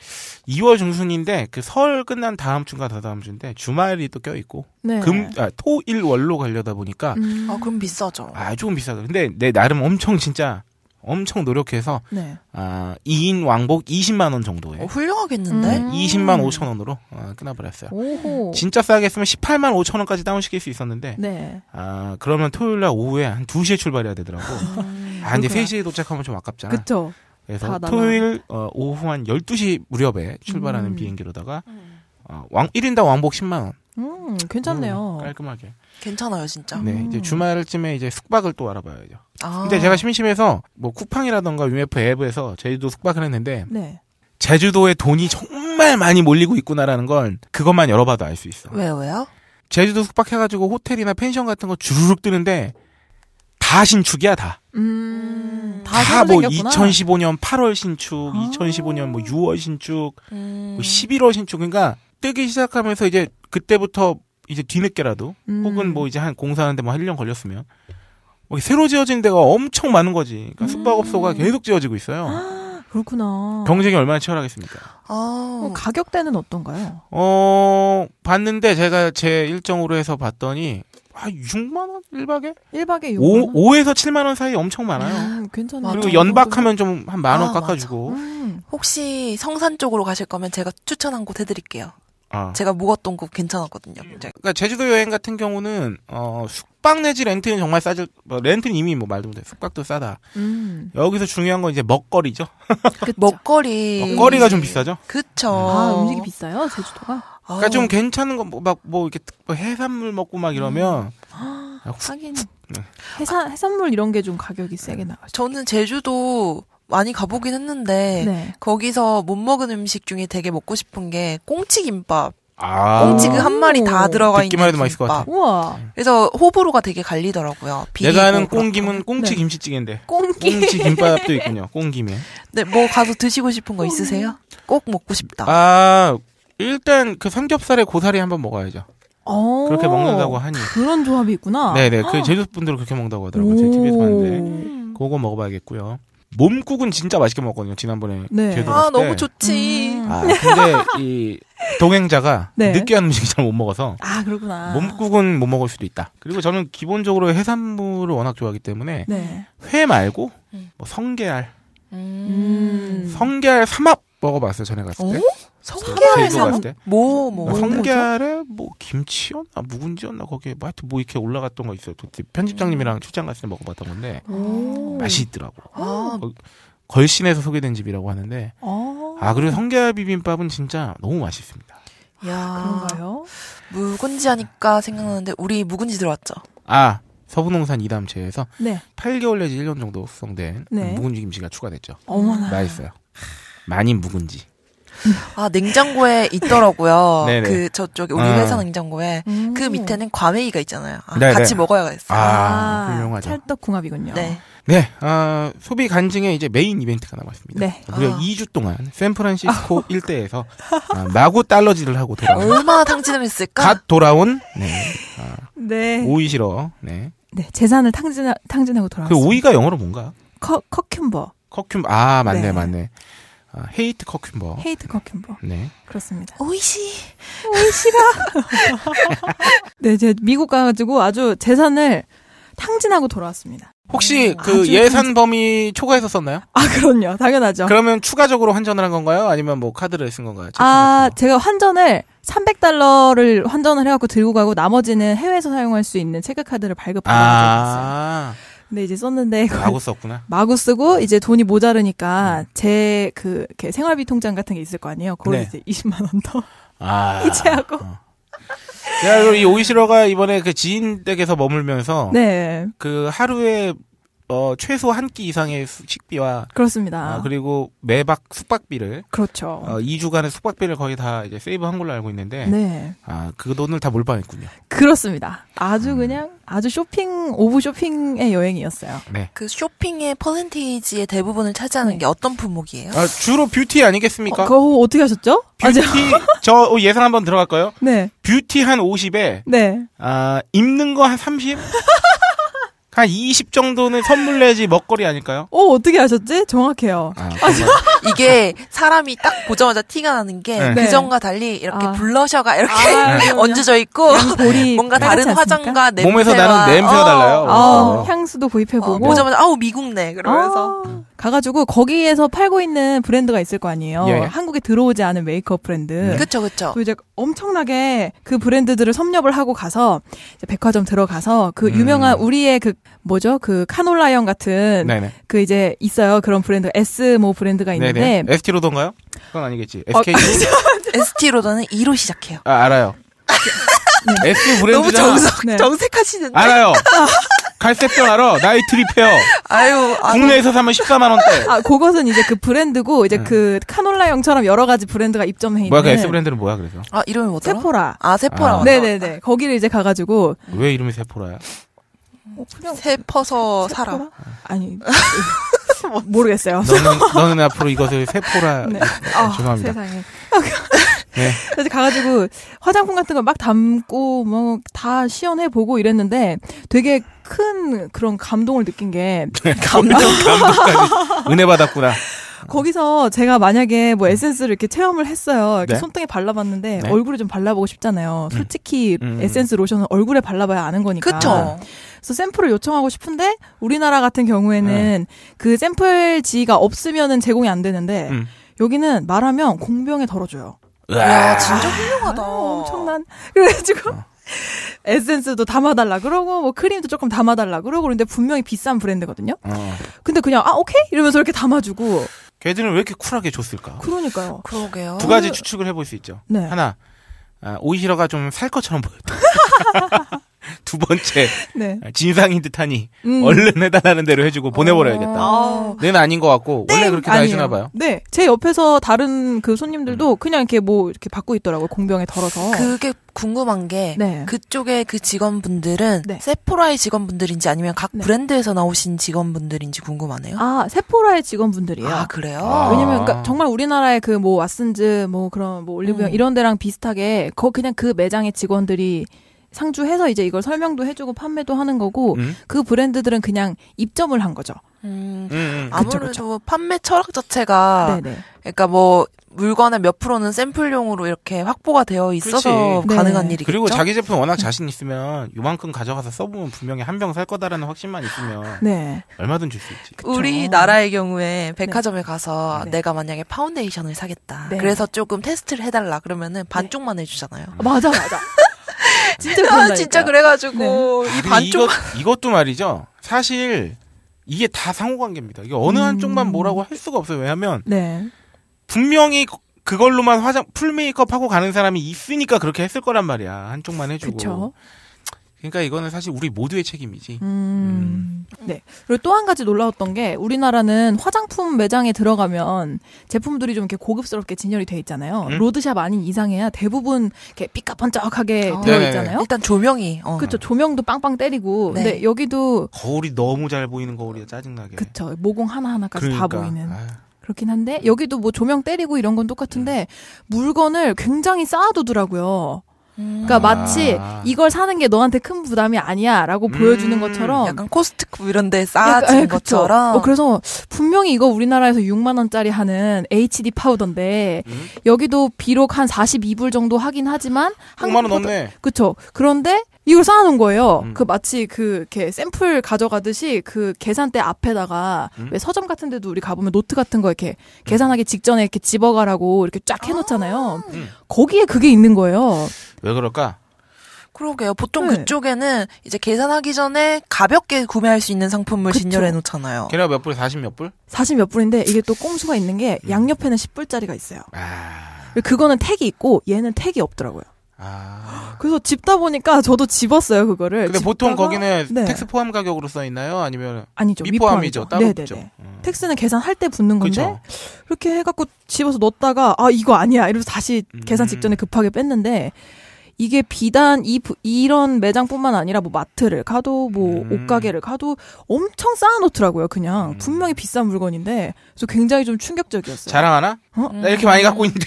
2월 중순인데 그 설 끝난 다음 주인가 다다음 주인데 주말이 또 껴있고. 네. 금, 아, 토, 일, 월로 가려다 보니까. 음. 아, 그럼 비싸죠. 아, 조금 비싸죠. 근데 내 나름 엄청 진짜 엄청 노력해서 네. 아, 2인 왕복 20만 원 정도에 어, 훌륭하겠는데 네, 음. 20만 5천 원으로 아, 끊어버렸어요. 오호. 진짜 싸게 했으면 18만 5천 원까지 다운시킬 수 있었는데 네. 아 그러면 토요일 날 오후에 한 2시에 출발해야 되더라고. 아근제 아, 3시에 도착하면 좀 아깝잖아. 그쵸. 그래서 토요일 어, 오후 한 12시 무렵에 출발하는 음. 비행기로다가 음. 어, 왕 1인당 왕복 10만 원. 음, 음, 괜찮네요. 음, 깔끔하게. 괜찮아요, 진짜. 네, 음. 이제 주말쯤에 이제 숙박을 또 알아봐야죠. 아. 근데 제가 심심해서 뭐 쿠팡이라던가 UMF 앱에서 제주도 숙박을 했는데 네. 제주도에 돈이 정말 많이 몰리고 있구나라는 걸 그것만 열어봐도 알 수 있어. 왜요, 왜요? 제주도 숙박해가지고 호텔이나 펜션 같은 거 주르륵 뜨는데 다 신축이야 다. 음, 다뭐 2015년 8월 신축, 아~ 2015년 뭐 6월 신축, 뭐 음. 뭐 11월 신축. 그러니까 뜨기 시작하면서 이제 그때부터 이제 뒤늦게라도 음. 혹은 뭐 이제 한 공사하는데 뭐한 1년 걸렸으면 뭐 새로 지어진 데가 엄청 많은 거지. 그러니까 음. 숙박업소가 계속 지어지고 있어요. 아, 그렇구나. 경쟁이 얼마나 치열하겠습니까? 아. 가격대는 어떤가요? 어, 봤는데 제가 제 일정으로 해서 봤더니 아, 6만원? 1박에? 1박에 6만원. 5, 에서 7만원 사이 엄청 많아요. 아, 괜찮아요. 그리고 연박하면 좀 한 만원 아, 깎아주고. 음. 혹시 성산 쪽으로 가실 거면 제가 추천한 곳 해드릴게요. 아. 제가 묵었던 곳 괜찮았거든요. 예. 그러니까 제주도 여행 같은 경우는 어, 숙박 내지 렌트는 정말 싸질 뭐, 렌트는 이미 뭐 말도 못해 숙박도 싸다. 음. 여기서 중요한 건 이제 먹거리죠. [LAUGHS] 먹거리 먹거리가 좀 비싸죠. 그쵸. 음. 아 음식이 비싸요 제주도가. 그러니까 좀 괜찮은 거막뭐 뭐 이렇게 뭐 해산물 먹고 막 이러면 음. 아, 하긴 네. 해산 해산물 이런 게 좀 가격이 세게 나가. 저는 제주도 많이 가보긴 했는데 네. 거기서 못 먹은 음식 중에 되게 먹고 싶은 게 꽁치 김밥. 아~ 꽁치 그 한 마리 다 들어가 있는 김밥. 맛있을 것 같아. 우와. 그래서 호불호가 되게 갈리더라고요. 내가 아는 꽁김은 꽁치 네. 김치찌개인데. 꽁기. 꽁치 김밥도 있군요. 꽁김에. 네, 뭐 가서 드시고 싶은 거 있으세요? 꼭 먹고 싶다. 아, 일단 그 삼겹살에 고사리 한번 먹어야죠. 어. 그렇게 먹는다고 하니. 그런 조합이 있구나. 네네. 그 제주분들은 그렇게 먹는다고 하더라고요. 제 TV에서 봤는데. 음. 그거 먹어봐야겠고요. 몸국은 진짜 맛있게 먹었거든요. 지난번에 네. 제주도 아 너무 좋지. 음. 아 근데 [LAUGHS] 이 동행자가 네. 느끼한 음식이 잘못 먹어서 아 그렇구나. 몸국은 못 먹을 수도 있다. 그리고 저는 기본적으로 해산물을 워낙 좋아하기 때문에 네. 회 말고 음. 뭐 성게알, 음. 성게알 삼합 먹어봤어요 전에 갔을 때. 어? 성게알에 뭐, 뭐, 뭐. 성게알에 뭐 김치였나 묵은지였나 거기에 뭐 하여튼 뭐 이렇게 올라갔던 거 있어요. 편집장님이랑 출장 갔을 때 먹어봤던 건데 맛이 있더라고. 아. 걸신에서 소개된 집이라고 하는데 아, 아 그리고 성게알 비빔밥은 진짜 너무 맛있습니다. 야 아, 그런가요? 묵은지 하니까 생각나는데 우리 묵은지 들어왔죠. 아 서부농산 이담채에서 네. 8개월 내지 1년 정도 숙성된 네. 묵은지 김치가 추가됐죠. 어머나 맛있어요. 많이 묵은지. 아 냉장고에 있더라고요. [LAUGHS] 그 저쪽에 우리 아. 회사 그 음. 냉장고에 음. 그 밑에는 과메기가 있잖아요. 아, 같이 먹어야겠어요. 아, 아, 훌륭하죠. 찰떡궁합이군요. 네. 네, 아, 소비 간증의 이제 메인 이벤트가 남았습니다. 네. 무려 아. 2주 동안 샌프란시스코 아. 일대에서 아, 마구 달러지을 하고 돌아온 얼마나 탕진했을까? 갓 돌아온 네, 아, 네. 오이 싫어. 네. 네, 재산을 탕진 탕진하고 돌아왔어요. 그 오이가 영어로 뭔가? 커 커큐ම්버. 커큐 아 맞네 네. 맞네. 아, 헤이트 커큐버. 헤이트 커큐버. 네. 그렇습니다. 오이시. 오이시가. [LAUGHS] 네, 제 미국 가가지고 아주 재산을 탕진하고 돌아왔습니다. 혹시 오, 네, 그 예산 탕진. 범위 초과해서 썼나요? 아, 그럼요. 당연하죠. 그러면 추가적으로 환전을 한 건가요? 아니면 뭐 카드를 쓴 건가요? 아, 제가 환전을 300달러를 환전을 해갖고 들고 가고 나머지는 해외에서 사용할 수 있는 체크카드를 발급받은 아~ 적이 있어요. 근데 이제 썼는데 마구 썼구나. 마구 쓰고 이제 돈이 모자르니까 음. 제그 생활비 통장 같은 게 있을 거 아니에요. 그걸 네. 이제 20만 원더 아. [LAUGHS] 이체하고. 어. 야, 이 오이시러가 이번에 그 지인 댁에서 머물면서 네. 그 하루에 어, 최소 한 끼 이상의 식비와 그렇습니다. 어, 그리고 매박 숙박비를 그렇죠. 어, 2주간의 숙박비를 거의 다 이제 세이브한 걸로 알고 있는데 네. 아, 그 돈을 다 몰빵했군요. 그렇습니다. 아주 음. 그냥 아주 쇼핑 오브 쇼핑의 여행이었어요. 네. 그 쇼핑의 퍼센테이지의 대부분을 차지하는 네. 게 어떤 품목이에요? 아, 주로 뷰티 아니겠습니까? 어, 그거 어, 어떻게 하셨죠? 아, 뷰티 [LAUGHS] 저 어, 예상 한번 들어갈까요? 네. 뷰티 한 50에 네. 아, 입는 거 한 30? [LAUGHS] 한20 정도는 선물 내지 먹거리 아닐까요? 어, 어떻게 아셨지? 정확해요. 아, 아 [LAUGHS] 이게 사람이 딱 보자마자 티가 나는 게 네. 그전과 네. 달리 이렇게 아. 블러셔가 이렇게 아, [LAUGHS] 얹어져 있고 [LAUGHS] 뭔가 다른 화장과 냄새와 몸에서 나는 냄새가 어, 달라요. 어, 어. 향수도 구입해보고 어, 보자마자 아우 미국네 그러면서 아. 가가지고 거기에서 팔고 있는 브랜드가 있을 거 아니에요. 예. 예. 한국에 들어오지 않은 메이크업 브랜드. 네. 그쵸, 그쵸. 또 이제 엄청나게 그 브랜드들을 섭렵을 하고 가서 이제 백화점 들어가서 그 음. 유명한 우리의 그 뭐죠? 그 카놀라형 같은 네네. 그 이제 있어요. 그런 브랜드 S 모 브랜드가 있는데 네네. ST 로던가요? 그건 아니겠지. SK 어, ST 로더는 2로 시작해요. 아, 알아요. [LAUGHS] 네. S 브랜드잖 너무 정석, 네. 정색하시는데. 알아요. [LAUGHS] 갈색병 하러 나이트 리페어. 아유, 국내에서 사면 14만 원대. 아, 그것은 이제 그 브랜드고 이제 네. 그 카놀라형처럼 여러 가지 브랜드가 입점해 있는. 뭐야, 그 S 브랜드는 뭐야 그래서? 아, 이름이 뭐더 세포라. 아, 세포라. 아. 네네네. 거기를 이제 가가지고. 왜 이름이 세포라야? 어, 그냥 세퍼서 세포라? 살아. 아니. [LAUGHS] 뭐, 모르겠어요. 너는, 너는 앞으로 이것을 세포라. 네. 네 아, 죄송합니다. 세상에. [LAUGHS] 네. 그래서 가가지고 화장품 같은 거 막 담고 뭐 다 시연해 보고 이랬는데 되게 큰 그런 감동을 느낀 게 네, 감동 [LAUGHS] 은혜 받았구나. 거기서 제가 만약에 뭐 음. 에센스를 이렇게 체험을 했어요. 이렇게 네? 손등에 발라봤는데 네? 얼굴에 좀 발라보고 싶잖아요. 음. 솔직히 음. 에센스 로션은 얼굴에 발라봐야 아는 거니까. 그쵸. 그래서 샘플을 요청하고 싶은데 우리나라 같은 경우에는 음. 그 샘플지가 없으면은 제공이 안 되는데 음. 여기는 말하면 공병에 덜어줘요. 와 진짜 훌륭하다. 아 엄청난. [LAUGHS] 그래가지고. 어. 에센스도 담아달라 그러고 뭐 크림도 조금 담아달라 그러고 그런데 분명히 비싼 브랜드거든요. 어. 근데 그냥 아 오케이 이러면서 이렇게 담아주고. 걔들은 왜 이렇게 쿨하게 줬을까? 그러니까요. 그러게요. 두 가지 추측을 해볼 수 있죠. 네. 하나 아, 오이시러가 좀 살 것처럼 보였다. [LAUGHS] [LAUGHS] 두 번째 네. 진상인 듯하니 음. 얼른 해달라는 대로 해주고 보내버려야겠다. 아. 는 네, 아닌 것 같고 땡! 원래 그렇게 다 해주나 봐요. 네, 제 옆에서 다른 그 손님들도 음. 그냥 이렇게 뭐 이렇게 받고 있더라고요 공병에 덜어서. 그게 궁금한 게 네. 그쪽에 그 직원분들은 네. 세포라의 직원분들인지 아니면 각 네. 브랜드에서 나오신 직원분들인지 궁금하네요. 아 세포라의 직원분들이에요. 아 그래요? 아. 왜냐면 그러니까 정말 우리나라의 그 뭐 왓슨즈 뭐 그런 뭐 올리브영 음. 이런 데랑 비슷하게 거 그냥 그 매장의 직원들이 상주해서 이제 이걸 설명도 해주고 판매도 하는 거고 음? 그 브랜드들은 그냥 입점을 한 거죠. 음, 음, 음. 아무래도 그쵸. 판매 철학 자체가 네네. 그러니까 뭐 물건의 몇 프로는 샘플용으로 이렇게 확보가 되어 있어서 그렇지. 네. 가능한 네. 일이죠 그리고 자기 제품 워낙 자신 있으면 요만큼 가져가서 써보면 분명히 한 병 살 거다라는 확신만 있으면 네. 얼마든 줄 수 있지. 그쵸. 우리나라의 경우에 백화점에 네. 가서 네. 내가 만약에 파운데이션을 사겠다. 네. 그래서 조금 테스트를 해달라 그러면은 반쪽만 해주잖아요. 맞아 맞아. 진짜 아, 그런 진짜 그래가지고 네. 이 반쪽 이것, [LAUGHS] 이것도 말이죠. 사실 이게 다 상호관계입니다. 이게 어느 음. 한쪽만 뭐라고 할 수가 없어요. 왜냐하면 네. 분명히 그걸로만 화장 풀 메이크업 하고 가는 사람이 있으니까 그렇게 했을 거란 말이야 한쪽만 해주고 그쵸? 그러니까 이거는 사실 우리 모두의 책임이지. 음. 음. 네. 그리고 또 한 가지 놀라웠던 게 우리나라는 화장품 매장에 들어가면 제품들이 좀 이렇게 고급스럽게 진열이 돼 있잖아요. 음? 로드샵 아닌 이상해야 대부분 이렇게 삐까번쩍하게 아. 어. 되어 네. 있잖아요. 일단 조명이. 어. 그렇죠. 조명도 빵빵 때리고. 네. 근데 여기도 거울이 너무 잘 보이는 거울이야 짜증나게. 그렇죠. 모공 하나 하나까지 그러니까. 다 보이는. 아유. 그렇긴 한데 여기도 뭐 조명 때리고 이런 건 똑같은데 음. 물건을 굉장히 쌓아두더라고요. 그러니까 아. 마치 이걸 사는 게 너한테 큰 부담이 아니야라고 음. 보여주는 것처럼 약간 코스트코 뭐 이런 데 쌓아진 약간, 예, 것처럼 어, 그래서 분명히 이거 우리나라에서 6만 원짜리 하는 HD 파우더인데 음? 여기도 비록 한 42불 정도 하긴 하지만 6만 원 넘네. 그렇죠. 그런데 이걸 쌓아놓은 거예요. 음. 그 마치 그 이렇게 샘플 가져가듯이 그 계산대 앞에다가 음? 왜 서점 같은 데도 우리 가보면 노트 같은 거 이렇게 음. 계산하기 직전에 이렇게 집어가라고 이렇게 쫙 아. 해놓잖아요. 아~ 음. 거기에 그게 있는 거예요. 왜 그럴까? 그러게요. 보통 네. 그쪽에는 이제 계산하기 전에 가볍게 구매할 수 있는 상품을 그쵸. 진열해 놓잖아요. 걔가 몇 불? 40 몇 불? 40 몇 불인데 이게 또 꼼수가 있는 게 음. 양옆에는 10불짜리가 있어요. 아... 그거는 택이 있고 얘는 택이 없더라고요. 아... 그래서 집다 보니까 저도 집었어요 그거를. 근데 집다가... 보통 거기는 네. 텍스 포함 가격으로 써 있나요? 아니면 아니죠 미포함이죠. 따로 네네네. 네, 네. 음. 텍스는 계산할 때 붙는 건데 그렇게 해갖고 집어서 넣었다가 아 이거 아니야 이러면서 다시 음... 계산 직전에 급하게 뺐는데 이게 비단 이 이런 매장뿐만 아니라 뭐 마트를 가도 뭐 음. 옷가게를 가도 엄청 쌓아놓더라고요. 그냥 음. 분명히 비싼 물건인데 그래서 굉장히 좀 충격적이었어요. 자랑하나? 어? 음. 나 이렇게 많이 갖고 있는데.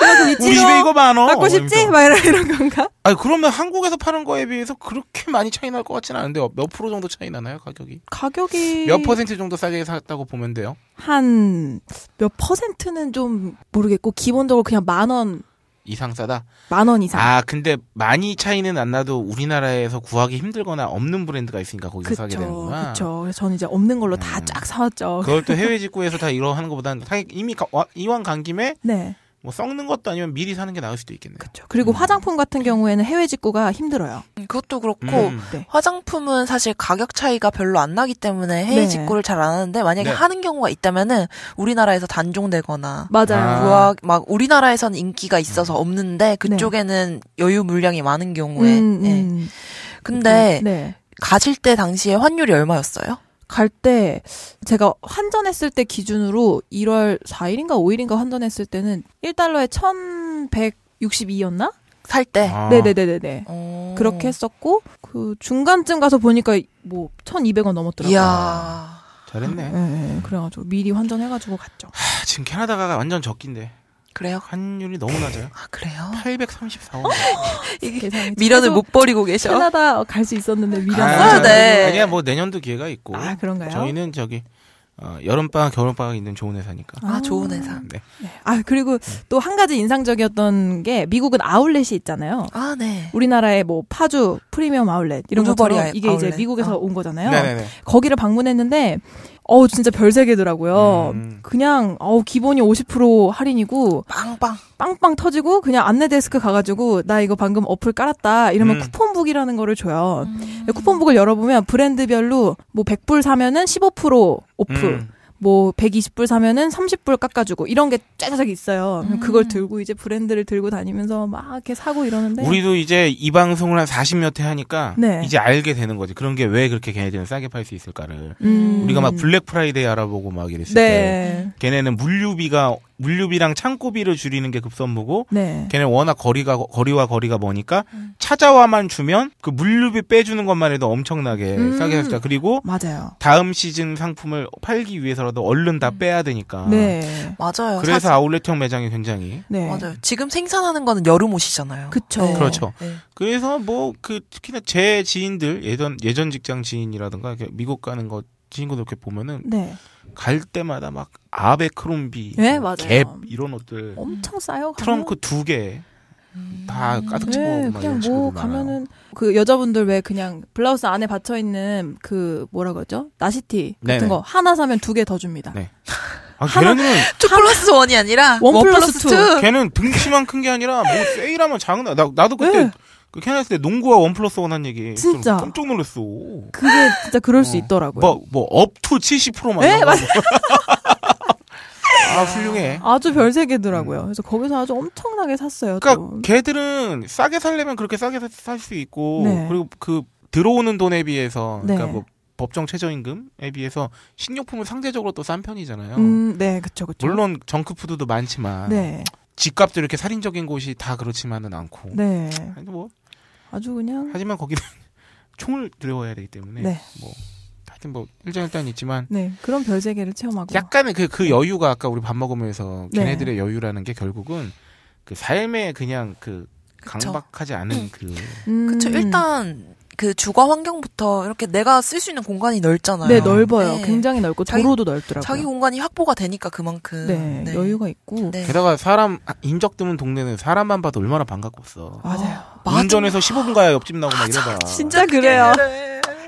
아, 우리 집에 이거 많어. 갖고 싶지? 막이 이런 건가? 아 그러면 한국에서 파는 거에 비해서 그렇게 많이 차이 날 것 같지는 않은데 몇 프로 정도 차이 나나요 가격이? 가격이 몇 퍼센트 정도 싸게 샀다고 보면 돼요? 한 몇 퍼센트는 좀 모르겠고 기본적으로 그냥 만 원. 이상 싸다. 만 원 이상. 아 근데 많이 차이는 안 나도 우리나라에서 구하기 힘들거나 없는 브랜드가 있으니까 거기서 그쵸, 사게 되는구나. 그렇죠. 저는 이제 없는 걸로 음. 다쫙 사왔죠. 그걸 또 해외 직구에서 다 이러 하는 것보다는 이미 가, 와, 이왕 간 김에 네. 뭐 썩는 것도 아니면 미리 사는 게 나을 수도 있겠네요. 그렇죠. 그리고 음. 화장품 같은 경우에는 해외 직구가 힘들어요. 음, 그것도 그렇고 음. 네. 네. 화장품은 사실 가격 차이가 별로 안 나기 때문에 해외 네. 직구를 잘 안 하는데 만약에 네. 하는 경우가 있다면은 우리나라에서 단종되거나 맞아요. 부막 아. 우리나라에서는 인기가 있어서 음. 없는데 네. 그쪽에는 여유 물량이 많은 경우에. 음, 예. 네. 근데 가실 때 당시에 환율이 얼마였어요? 갈때 제가 환전했을 때 기준으로 1월 4일인가 5일인가 환전했을 때는 1달러에 1162였나? 살 때. 아. 네네네네네. 어. 그렇게 했었고 그 중간쯤 가서 보니까 뭐 1200원 넘었더라고요. 이야. 잘했네. 네, 네. 그래가지고 미리 환전해가지고 갔죠. 하, 지금 캐나다가 완전 적긴데. 그래요? 환율이 너무 낮아요. 아, 그래요? 834원. 어, [LAUGHS] 이게 미련을 못 버리고 계셔. 캐나다 갈 수 있었는데 미련. 아, 네. 아니야, 뭐 내년도 기회가 있고. 아, 그런가요? 저희는 저기 어, 여름방학, 겨울방학 있는 좋은 회사니까. 아, 좋은 회사. 음, 네. 네. 아, 그리고 또 한 가지 인상적이었던 게 미국은 아울렛이 있잖아요. 아, 네. 우리나라의 뭐 파주 프리미엄 아울렛 이런 것처럼 이게 아울렛. 이제 미국에서 어. 온 거잖아요. 네네네. 네, 네. 거기를 방문했는데 어우 진짜 별세계더라고요. 음. 그냥 어우 기본이 50% 할인이고 빵빵 빵빵 터지고 그냥 안내 데스크 가가지고 나 이거 방금 어플 깔았다 이러면 음. 쿠폰북이라는 거를 줘요. 음. 쿠폰북을 열어보면 브랜드별로 뭐 100불 사면은 15% 오프. 음. 뭐 120불 사면은 30불 깎아주고 이런 게 짜자작 있어요. 음. 그걸 들고 이제 브랜드를 들고 다니면서 막 이렇게 사고 이러는데 우리도 이제 이 방송을 한 40몇 회 하니까 네. 이제 알게 되는 거지. 그런 게 왜 그렇게 걔네들은 싸게 팔 수 있을까를 음. 우리가 막 블랙 프라이데이 알아보고 막 이랬을 네. 때 걔네는 물류비가 물류비랑 창고비를 줄이는 게 급선무고 네. 걔네 워낙 거리가 거리와 거리가 머니까 음. 찾아와만 주면 그 물류비 빼주는 것만 해도 엄청나게 음. 싸게 샀다 그리고 맞아요. 다음 시즌 상품을 팔기 위해서라도 얼른 다 음. 빼야 되니까 네 맞아요 그래서 사실... 아울렛형 매장이 굉장히 네. 맞아요 지금 생산하는 거는 여름 옷이잖아요 그렇 네. 그렇죠 네. 그래서 뭐 그 특히나 제 지인들 예전 예전 직장 지인이라든가 미국 가는 것 친구들 이렇게 보면은 네. 갈 때마다 막 아베크롬비, 네, 갭 이런 옷들 엄청 싸요. 트렁크 두 개. 다 음. 가득 채고 네, 그냥 뭐 가면은 그 여자분들 왜 그냥 블라우스 안에 받쳐 있는 그 뭐라 그러죠 나시티 같은 네네. 거 하나 사면 두 개 더 줍니다. 네. [LAUGHS] 아, 걔는 투 [LAUGHS] 플러스 원이 아니라 원 플러스 투. 걔는 등치만 큰 게 아니라 뭐 세일하면 작은 나 나도 그때 네. 그 캐나다에서 농구와 원 플러스 원한 얘기. 진짜. 깜짝 놀랐어. 그게 진짜 그럴 어. 수 있더라고요. 뭐, 업투 뭐, 70%만. 네, 맞아 [LAUGHS] 아, 훌륭해. 아주 별세계더라고요. 음. 그래서 거기서 아주 엄청나게 샀어요. 그러니까 또. 걔들은 싸게 살려면 그렇게 싸게 살 수 있고 네. 그리고 그 들어오는 돈에 비해서 그러니까 네. 뭐 법정 최저임금에 비해서 식료품은 상대적으로 또 싼 편이잖아요. 음, 네, 그렇죠, 그렇 물론 정크푸드도 많지만 네. 집값도 이렇게 살인적인 곳이 다 그렇지만은 않고. 네. 뭐 아주 그냥. 하지만 거기는 [LAUGHS] 총을 들여와야 되기 때문에 네. 뭐 하여튼 뭐 일장일단 있지만 네 그런 별세계를 체험하고 약간의 그, 그 여유가 아까 우리 밥 먹으면서 네. 걔네들의 여유라는 게 결국은 그 삶에 그냥 그 강박하지 않은 그 음. 그쵸 일단 그 주거 환경부터 이렇게 내가 쓸 수 있는 공간이 넓잖아요. 네, 넓어요. 네. 굉장히 넓고 자기, 도로도 넓더라고요. 자기 공간이 확보가 되니까 그만큼 네, 네. 여유가 있고. 네. 게다가 사람 인적 드문 동네는 사람만 봐도 얼마나 반갑겠어. 아, 맞아요. 아, 운전해서 15분 가야 옆집 나고 막 이러다. [LAUGHS] 진짜 그래요.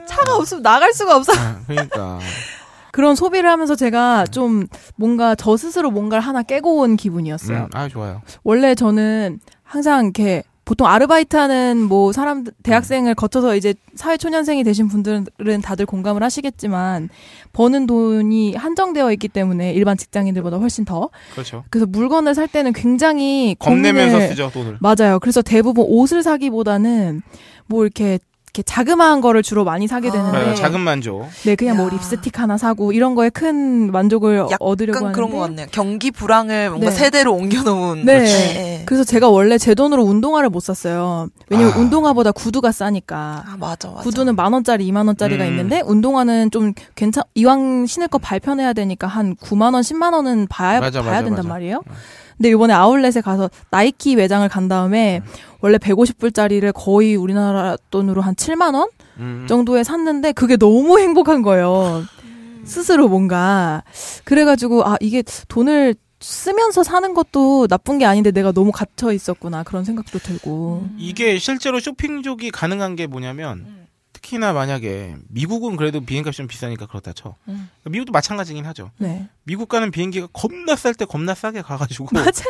차가 없으면 나갈 수가 없어. 아, 그러니까. [LAUGHS] 그런 소비를 하면서 제가 좀 뭔가 저 스스로 뭔가를 하나 깨고 온 기분이었어요. 음, 아, 좋아요. 원래 저는 항상 이렇게 보통 아르바이트 하는 뭐 사람 음. 대학생을 거쳐서 이제 사회 초년생이 되신 분들은 다들 공감을 하시겠지만 버는 돈이 한정되어 있기 때문에 일반 직장인들보다 훨씬 더 그렇죠. 그래서 물건을 살 때는 굉장히 겁내면서 쓰죠 돈을. 맞아요. 그래서 대부분 옷을 사기보다는 뭐 이렇게 이렇게 자그마한 거를 주로 많이 사게 아. 되는데 아, 작은 만족. 네, 그냥 뭐 립스틱 하나 사고 이런 거에 큰 만족을 얻으려고 하는 그런 것 같네요. 경기 불황을 뭔가 네. 세대로 옮겨놓은. 네. 네. 네. 그래서 제가 원래 제 돈으로 운동화를 못 샀어요. 왜냐면 아. 운동화보다 구두가 싸니까. 아 맞아, 맞아. 구두는 만 원짜리, 이만 원짜리가 음. 있는데 운동화는 좀 괜찮. 이왕 신을 거 발편해야 되니까 한 9만 원, 10만 원은 봐야 맞아, 봐야 된단 말이에요. 음. 근데 이번에 아울렛에 가서 나이키 매장을 간 다음에 음. 원래 150불짜리를 거의 우리나라 돈으로 한 7만 원 음. 정도에 샀는데 그게 너무 행복한 거예요. 음. 스스로 뭔가 그래가지고 아 이게 돈을 쓰면서 사는 것도 나쁜 게 아닌데 내가 너무 갇혀 있었구나 그런 생각도 들고 이게 실제로 쇼핑족이 가능한 게 뭐냐면 특히나 만약에 미국은 그래도 비행값이 좀 비싸니까 그렇다 쳐. 음. 미국도 마찬가지긴 하죠. 네. 미국 가는 비행기가 겁나 쌀 때 겁나 싸게 가가지고 [LAUGHS] 맞아.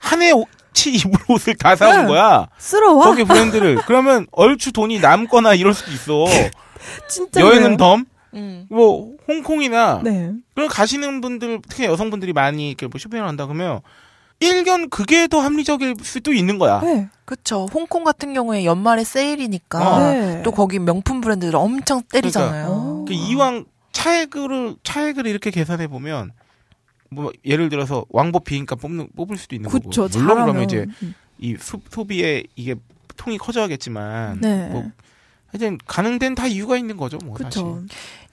한해치 입을 옷을 다 사온 거야. 쓸어와. 거기 브랜드를. 그러면 얼추 돈이 남거나 이럴 수도 있어. [LAUGHS] 진짜 여행은 덤. 음. 뭐 홍콩이나 네. 그런 가시는 분들 특히 여성분들이 많이 이렇게 뭐 쇼핑을 한다 그러면 일견 그게 더 합리적일 수도 있는 거야. 네. 그렇죠. 홍콩 같은 경우에 연말에 세일이니까 어. 네. 또 거기 명품 브랜드들 엄청 때리잖아요. 그러니까 그 이왕 차액을 차액을 이렇게 계산해 보면 뭐 예를 들어서 왕복 비인가 뽑는 뽑을 수도 있는 그쵸, 거고. 물론 그러면 이제 이 소, 소비에 이게 통이 커져야겠지만 네. 뭐 하여튼 가능된 다 이유가 있는 거죠, 뭐 그쵸. 사실.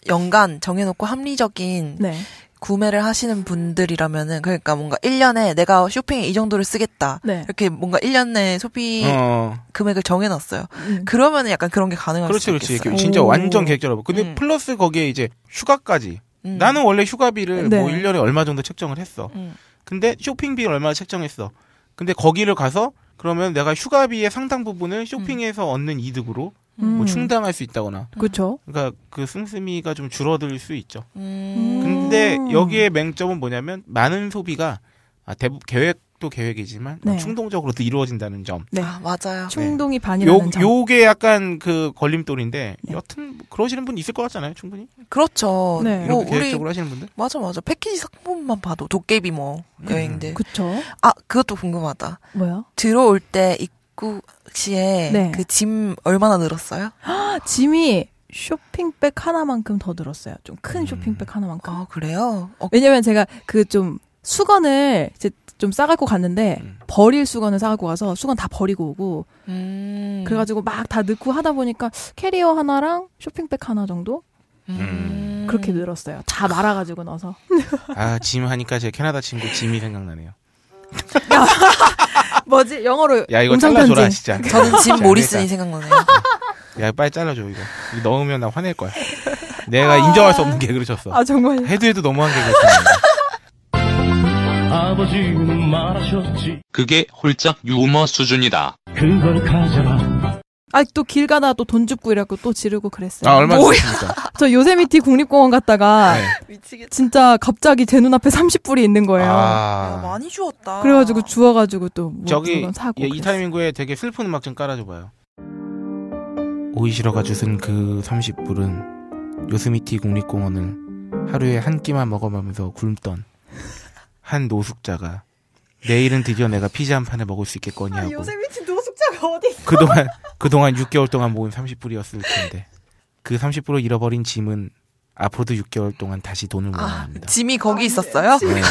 연간 정해놓고 합리적인 네. 구매를 하시는 분들이라면은 그러니까 뭔가 1년에 내가 쇼핑에 이 정도를 쓰겠다. 네. 이렇게 뭔가 1년 내 소비 어. 금액을 정해 놨어요. 음. 그러면은 약간 그런 게 가능할 그렇지, 수 그렇지. 있겠어 진짜 오. 완전 계획적으로. 근데 음. 플러스 거기에 이제 휴가까지. 음. 나는 원래 휴가비를 네. 뭐 1년에 얼마 정도 책정을 했어. 음. 근데 쇼핑비를 얼마 책정했어. 근데 거기를 가서 그러면 내가 휴가비의 상당 부분을 음. 쇼핑에서 얻는 이득으로 음. 뭐 충당할 수 있다거나. 그렇죠. 그러니까 그 씀씀이가 좀 줄어들 수 있죠. 음. 근데 여기에 맹점은 뭐냐면 많은 소비가 아, 대부 계획도 계획이지만 네. 충동적으로 이루어진다는 점. 네, 아, 맞아요. 충동이 네. 반이라는 요, 점. 요게 약간 그 걸림돌인데 네. 여튼 뭐 그러시는 분 있을 것 같잖아요, 충분히. 그렇죠. 네. 이런 뭐 계획적으로 우리, 하시는 분들. 맞아, 맞아. 패키지 상품만 봐도 도깨비 뭐 음. 여행들. 그렇죠. 아, 그것도 궁금하다. 뭐야? 들어올 때 입국 시에 네. 그짐 얼마나 늘었어요? [GASPS] 짐이 쇼핑백 하나만큼 더 늘었어요. 좀큰 음. 쇼핑백 하나만큼. 아 그래요? 어. 왜냐면 제가 그 좀 수건을 이제 좀 싸갖고 갔는데 음. 버릴 수건을 싸갖고 가서 수건 다 버리고 오고 음. 그래가지고 막 다 넣고 하다 보니까 캐리어 하나랑 쇼핑백 하나 정도 음. 그렇게 늘었어요. 다 말아가지고 넣어서. 아 짐 하니까 제 캐나다 친구 짐이 생각나네요. [LAUGHS] 뭐지 영어로 야 이거 잘라줘라 진짜. [LAUGHS] 저는 짐 모리슨이 네. 생각나네요. 야 빨리 잘라줘 이거. 이거 넣으면 나 화낼 거야. 내가 아... 인정할 수 없는 아. 개그를 쳤어. 아 정말. 해도 해도 너무한 개그였어. 그게 홀짝 유머 수준이다. 그걸 가져라. 아, 또 길 가다 또 돈 줍고 이래갖고 또 지르고 그랬어요. 아, 얼마 줬습니까? [LAUGHS] 저 요세미티 국립공원 갔다가 네. 미 진짜 갑자기 제 눈앞에 30불이 있는 거예요. 아. 야, 많이 주웠다. 그래가지고 주워가지고 또뭐 저기 사고 예, 이 타이밍에 되게 슬픈 음악 좀 깔아줘봐요. 오이시러가 주신 그 30불은 요스미티 국립공원을 하루에 한 끼만 먹어가면서 굶던 한 노숙자가 내일은 드디어 내가 피자 한 판을 먹을 수 있겠거니 아, 하고 아, 요세미티 적 어디 있어? 그동안 그동안 6개월 동안 모은 30불이었을 텐데 그 30불을 잃어버린 짐은 앞으로도 6개월 동안 다시 돈을 모아야 아, 합니다. 짐이 거기 아, 네. 있었어요? 네.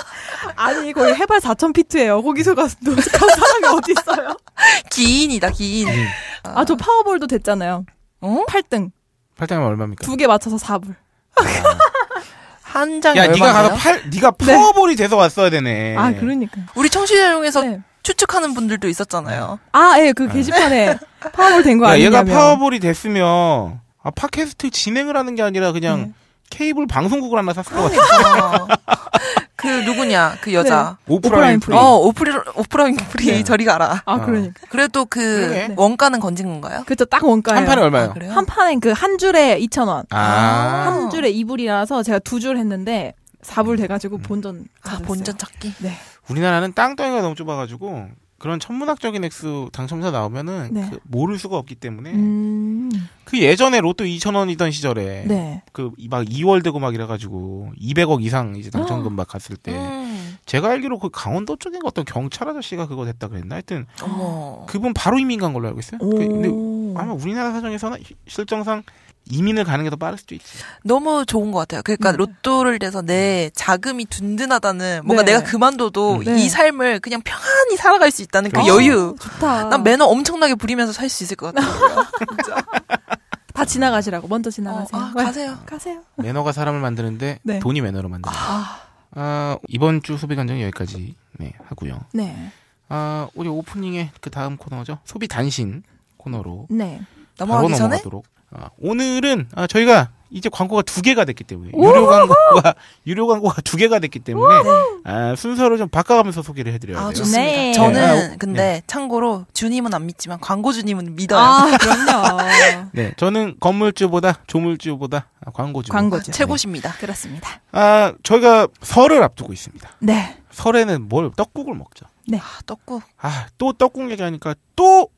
[LAUGHS] 아니 거기 해발 4천 피트예요. 거기서 가서 노숙 사람이 어디 있어요? [LAUGHS] 기인이다 기인. 음. 아저 아, 파워볼도 됐잖아요. 어? 8등. 8등이면 얼마입니까? 두 개 맞춰서 4불. 아. 한장 야, 네가 가서 팔, 네가 네. 파워볼이 네. 돼서 왔어야 되네. 아, 그러니까. 우리 청취자 중에서 네. 추측하는 분들도 있었잖아요. 아, 예, 그 네. 게시판에 [LAUGHS] 파워볼 된 거 아니냐 얘가 파워볼이 됐으면 아, 팟캐스트 진행을 하는 게 아니라 그냥 네. 케이블 방송국을 하나 샀을 것 같아요. 그러니까. 그 누구냐 그 여자 네. 오프라인, 오프라인 프리. 어 오프리, 오프라인 프리 네. 저리 가라. 아 그러니까. 어. 그래도 그 네. 원가는 건진 건가요? 그렇죠 딱 원가예요. 한 판에 얼마요? 아, 한 판에 그한 줄에 2천 원. 아. 한 줄에 2불이라서 제가 두 줄 했는데 4불 돼가지고 본전. 아, 본전 찾기. 네. 우리나라는 땅덩이가 너무 좁아가지고 그런 천문학적인 액수 당첨자 나오면은 네. 그 모를 수가 없기 때문에 음... 그 예전에 로또 2천 원이던 시절에 네. 그막 2월 되고 막 이래가지고 200억 이상 이제 당첨금 아. 막 갔을 때 음. 제가 알기로 그 강원도 쪽인 어떤 경찰 아저씨가 그거 됐다 그랬나 하여튼 어. 그분 바로 이민 간 걸로 알고 있어요. 그 근데 아마 우리나라 사정에서는 실정상 이민을 가는 게 더 빠를 수도 있어 너무 좋은 것 같아요. 그러니까 네. 로또를 내서 내 음. 자금이 든든하다는 뭔가 네. 내가 그만둬도 음. 네. 이 삶을 그냥 편안히 살아갈 수 있다는 그 아, 여유. 좋다. 난 매너 엄청나게 부리면서 살 수 있을 것 같아요. [LAUGHS] 다 지나가시라고 먼저 지나가세요. 어, 아, 가세요. 가세요. 매너가 사람을 만드는데 네. 돈이 매너로 만든다. 아. 아, 이번 주 소비 관정 여기까지 네, 하고요. 네. 아, 우리 오프닝의 그 다음 코너죠. 소비 단신 코너로 네. 넘어가기 전에 넘어가도록. 아, 오늘은 아, 저희가 이제 광고가 두 개가 됐기 때문에 유료 광고가 [LAUGHS] 유료 광고가 두 개가 됐기 때문에 아, 순서를 좀 바꿔가면서 소개를 해드려야 아, 돼요. 아, 좋습니다. 네. 저는 네. 근데 네. 참고로 주님은 안 믿지만 광고 주님은 믿어요. 아, [LAUGHS] 그럼요. 네, 저는 건물주보다 조물주보다 광고주 광고주 네. 최고십니다. 그렇습니다. 아 저희가 설을 앞두고 있습니다. 네. 설에는 뭘 떡국을 먹죠. 네. 아, 떡국. 아또 떡국 얘기하니까 또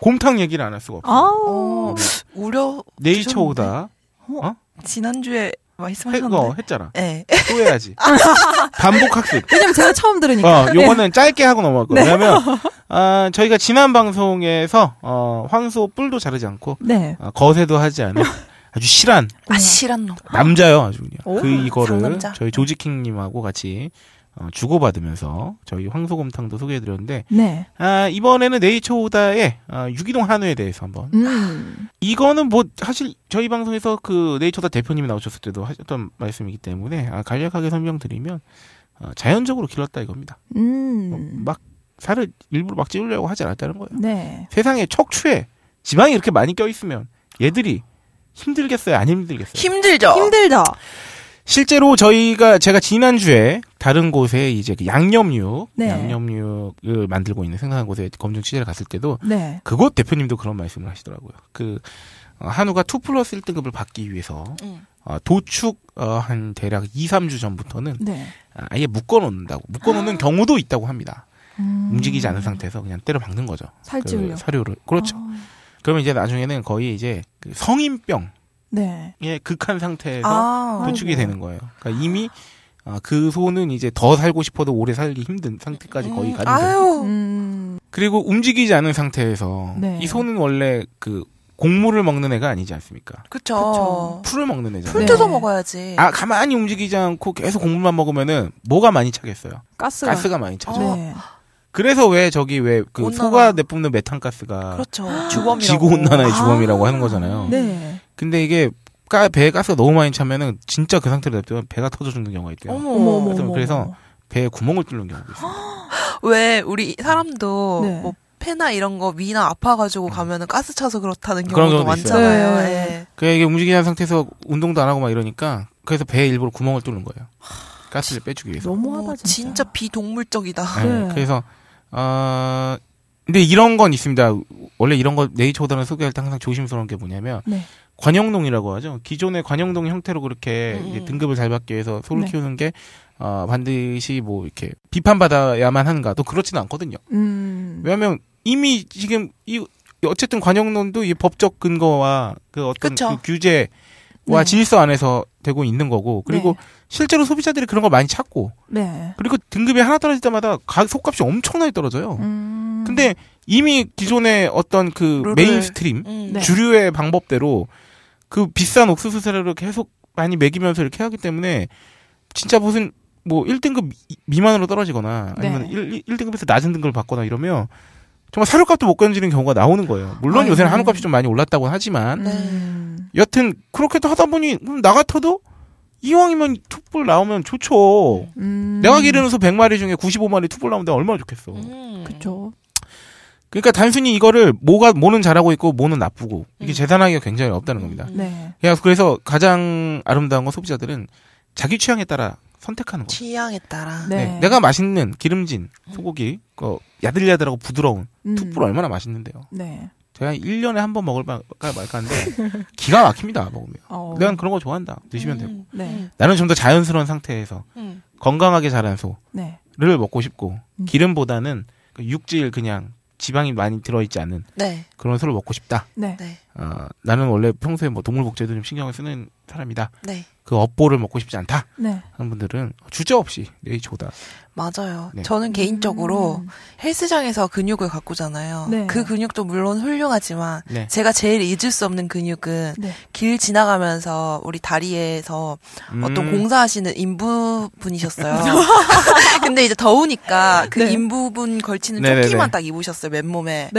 곰탕 얘기를 안 할 수가 없어요. 아우, 음. 우려. 네이처 오다. 어? 어? 지난주에 말씀하셨는데. 해, 어, 했잖아. 네. 또 해야지. [LAUGHS] 반복 학습. 왜냐면 제가 처음 들으니까. 어, 요거는 네. 짧게 하고 넘어갈 거예요. 네. 왜냐면, [LAUGHS] 아, 저희가 지난 방송에서, 어, 황소 뿔도 자르지 않고. 네. 어, 거세도 하지 않은. 아주 실한. 아, 실한 놈. 남자요, 아주 그냥. 오, 그 이거를 상남자. 저희 조지킹님하고 같이 어, 주고받으면서 저희 황소곰탕도 소개해드렸는데 네. 아, 이번에는 네이처오다의 아, 어, 유기농 한우에 대해서 한번 음. 이거는 뭐 사실 저희 방송에서 그 네이처오다 대표님이 나오셨을 때도 하셨던 말씀이기 때문에 아, 간략하게 설명드리면 아, 자연적으로 길렀다 이겁니다. 음. 어, 막 살을 일부러 막 찌우려고 하지 않았다는 거예요. 네. 세상에 척추에 지방이 이렇게 많이 껴 있으면 얘들이 힘들겠어요? 안 힘들겠어요? 힘들죠. 힘들죠. 실제로 저희가 제가 지난주에 다른 곳에 이제 그 양념육, 네. 양념육을 그 만들고 있는 생산 곳에 검증 취재를 갔을 때도 네. 그곳 대표님도 그런 말씀을 하시더라고요. 그 어, 한우가 2 플러스 1등급을 받기 위해서 음. 어, 도축 어, 한 대략 2, 3주 전부터는 네. 아, 아예 묶어 놓는다고 묶어 놓는 아. 경우도 있다고 합니다. 음. 움직이지 않은 상태에서 그냥 때려 박는 거죠. 살찌요 그 사료를 그렇죠. 어. 그러면 이제 나중에는 거의 이제 그 성인병 네. 예, 극한 상태에서 부 도축이 아 네. 되는 거예요. 그러니까 이미 아, 그 소는 이제 더 살고 싶어도 오래 살기 힘든 상태까지 음. 거의 가는 거예요. 음. 그리고 움직이지 않은 상태에서 네. 이 소는 원래 그 곡물을 먹는 애가 아니지 않습니까? 그렇죠. 풀을 먹는 애잖아요. 풀뜯 네. 먹어야지. 아 가만히 움직이지 않고 계속 곡물만 먹으면은 뭐가 많이 차겠어요? 가스가, 스가 많이 차죠. 네. 그래서 왜 저기 왜 그 소가 내뿜는 메탄가스가 그렇죠. [GASPS] 주범이라고. 지구 온난화의 아. 주범이라고 아~ 하는 거잖아요. 네. 근데 이게 까, 배에 가스가 너무 많이 차면은 진짜 그 상태로 냅두면 배가 터져 죽는 경우가 있대요. 어머, 그래서, 그래서 배에 구멍을 뚫는 경우도 있어요. [GASPS] 왜 우리 사람도 네. 뭐 폐나 이런 거 위나 아파가지고 음. 가면은 가스 차서 그렇다는 경우도, 경우 많잖아요. 네. 네. 예. 그래 이게 움직이지 않은 상태에서 운동도 안 하고 막 이러니까 그래서 배에 일부러 구멍을 뚫는 거예요. 가스를 빼주기 위해서. 너무하다 진짜. 진짜 비동물적이다. 네. 네. 그래서 어, 근데 이런 건 있습니다. 원래 이런 거 네이처보다는 소개할 때 항상 조심스러운 게 뭐냐면 네. 관영동이라고 하죠. 기존의 관영동 형태로 그렇게 음. 음. 등급을 잘 받기 위해서 소를 네. 키우는 게 어, 반드시 뭐 이렇게 비판받아야만 하는가 또 그렇지는 않거든요. 음. 왜냐하면 이미 지금 이 어쨌든 관영론도 이 법적 근거와 그 어떤 그 규제와 네. 질서 안에서 되고 있는 거고 그리고 네. 실제로 소비자들이 그런 걸 많이 찾고 네. 그리고 등급이 하나 떨어질 때마다 가, 속값이 엄청나게 떨어져요. 음. 음. 근데 이미 기존의 어떤 그 룰을. 메인스트림 음. 네. 주류의 방법대로 그 비싼 옥수수 사료를 계속 많이 먹이면서 이렇게 하기 때문에 진짜 무슨 뭐 1등급 미만으로 떨어지거나 아니면 네. 1, 1등급에서 낮은 등급을 받거나 이러면 정말 사료값도 못 견지는 경우가 나오는 거예요. 물론 아이 요새는 한우값이 좀 많이 올랐다고 하지만 네. 여튼 그렇게도 하다 보니 나 같아도 이왕이면 투불 나오면 좋죠. 음. 내가 기르는 소 100마리 중에 95마리 투불 나오면 얼마나 좋겠어. 음. 그렇죠. 그러니까 단순히 이거를 뭐가 뭐는 잘하고 있고 뭐는 나쁘고 이게 음. 재산하기가 굉장히 없다는 음. 겁니다. 네. 그래서 가장 아름다운 건 소비자들은 자기 취향에 따라 선택하는 거 취향에 따라. 네. 네. 내가 맛있는 기름진 소고기, 그 야들야들하고 부드러운 음. 툭불 얼마나 맛있는데요. 네. 제가 1년에 한 번 먹을까 말까 하는데 [LAUGHS] 기가 막힙니다, 먹으면. 어. 내가 그런 거 좋아한다. 드시면 음. 되고. 네. 나는 좀 더 자연스러운 상태에서 음. 건강하게 자란 소를 네. 먹고 싶고 음. 기름보다는 그 육질 그냥 지방이 많이 들어있지 않은 네. 그런 술을 먹고 싶다. 네. 어, 나는 원래 평소에 뭐 동물 복제도 좀 신경을 쓰는 사람이다. 네. 그 업보를 먹고 싶지 않다. 네. 하는 분들은 주저 없이 네이조다 맞아요. 네. 저는 개인적으로 음. 헬스장에서 근육을 갖고잖아요 네. 그 근육도 물론 훌륭하지만 네. 제가 제일 잊을 수 없는 근육은 네. 길 지나가면서 우리 다리에서 음. 어떤 공사하시는 인부분이셨어요. [LAUGHS] [LAUGHS] 근데 이제 더우니까 그 네. 인부분 걸치는 네, 조끼만 딱 입으셨어요. 맨몸에.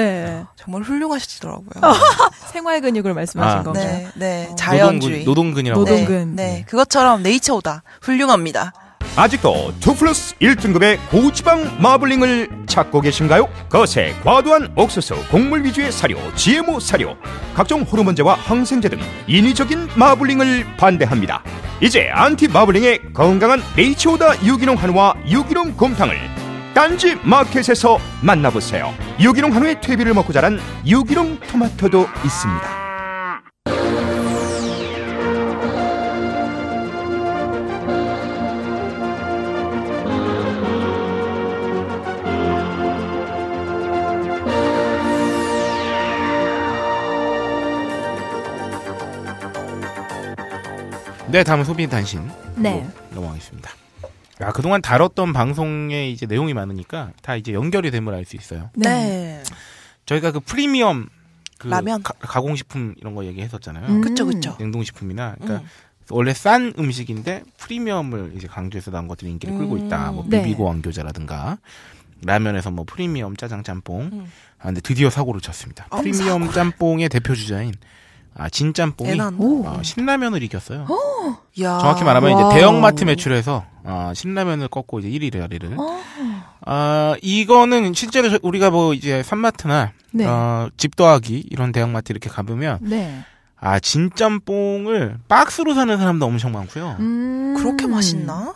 정말 훌륭하시더라고요. [LAUGHS] 생활 근육을 말씀하신 아, 거죠. 네, 네. 어. 자연주의. 노동근, 이라고 노동근. 네, 네. 네. 그것처럼 네이처오다. 훌륭합니다. 아직도 2 플러스 1등급의 고지방 마블링을 찾고 계신가요? 거세 과도한 옥수수, 곡물 위주의 사료, GMO 사료, 각종 호르몬제와 항생제 등 인위적인 마블링을 반대합니다. 이제 안티 마블링의 건강한 네이처오다 유기농 한우와 유기농 곰탕을 딴지 마켓에서 만나보세요. 유기농 한우의 퇴비를 먹고 자란 유기농 토마토도 있습니다. 네, 다음 소비 단신. 네. 넘어가겠습니다. 야, 그동안 다뤘던 방송의 이제 내용이 많으니까 다 이제 연결이 됨을 알 수 있어요. 네. 네. 저희가 그 프리미엄 그 라면 가, 공식품 이런 거 얘기했었잖아요. 음. 그쵸 그 냉동식품이나 그러니까 음. 원래 싼 음식인데 프리미엄을 이제 강조해서 나온 것들이 인기를 끌고 있다. 음. 뭐 비비고 네. 왕교자라든가 라면에서 뭐 프리미엄 짜장 짬뽕. 음. 아 근데 드디어 사고를 쳤습니다. 어, 프리미엄 사고. 짬뽕의 대표 주자인 아 진짬뽕이 어, 신라면을 이겼어요. 어? 정확히 말하면 와 이제 대형마트 매출에서 어, 신라면을 꺾고 이제 1위 자리를. 어. 아 이거는 실제로 우리가 뭐 이제 산마트나 네. 어, 집도하기 이런 대형마트 이렇게 가보면 네. 아 진짬뽕을 박스로 사는 사람도 엄청 많고요. 음... 그렇게 맛있나?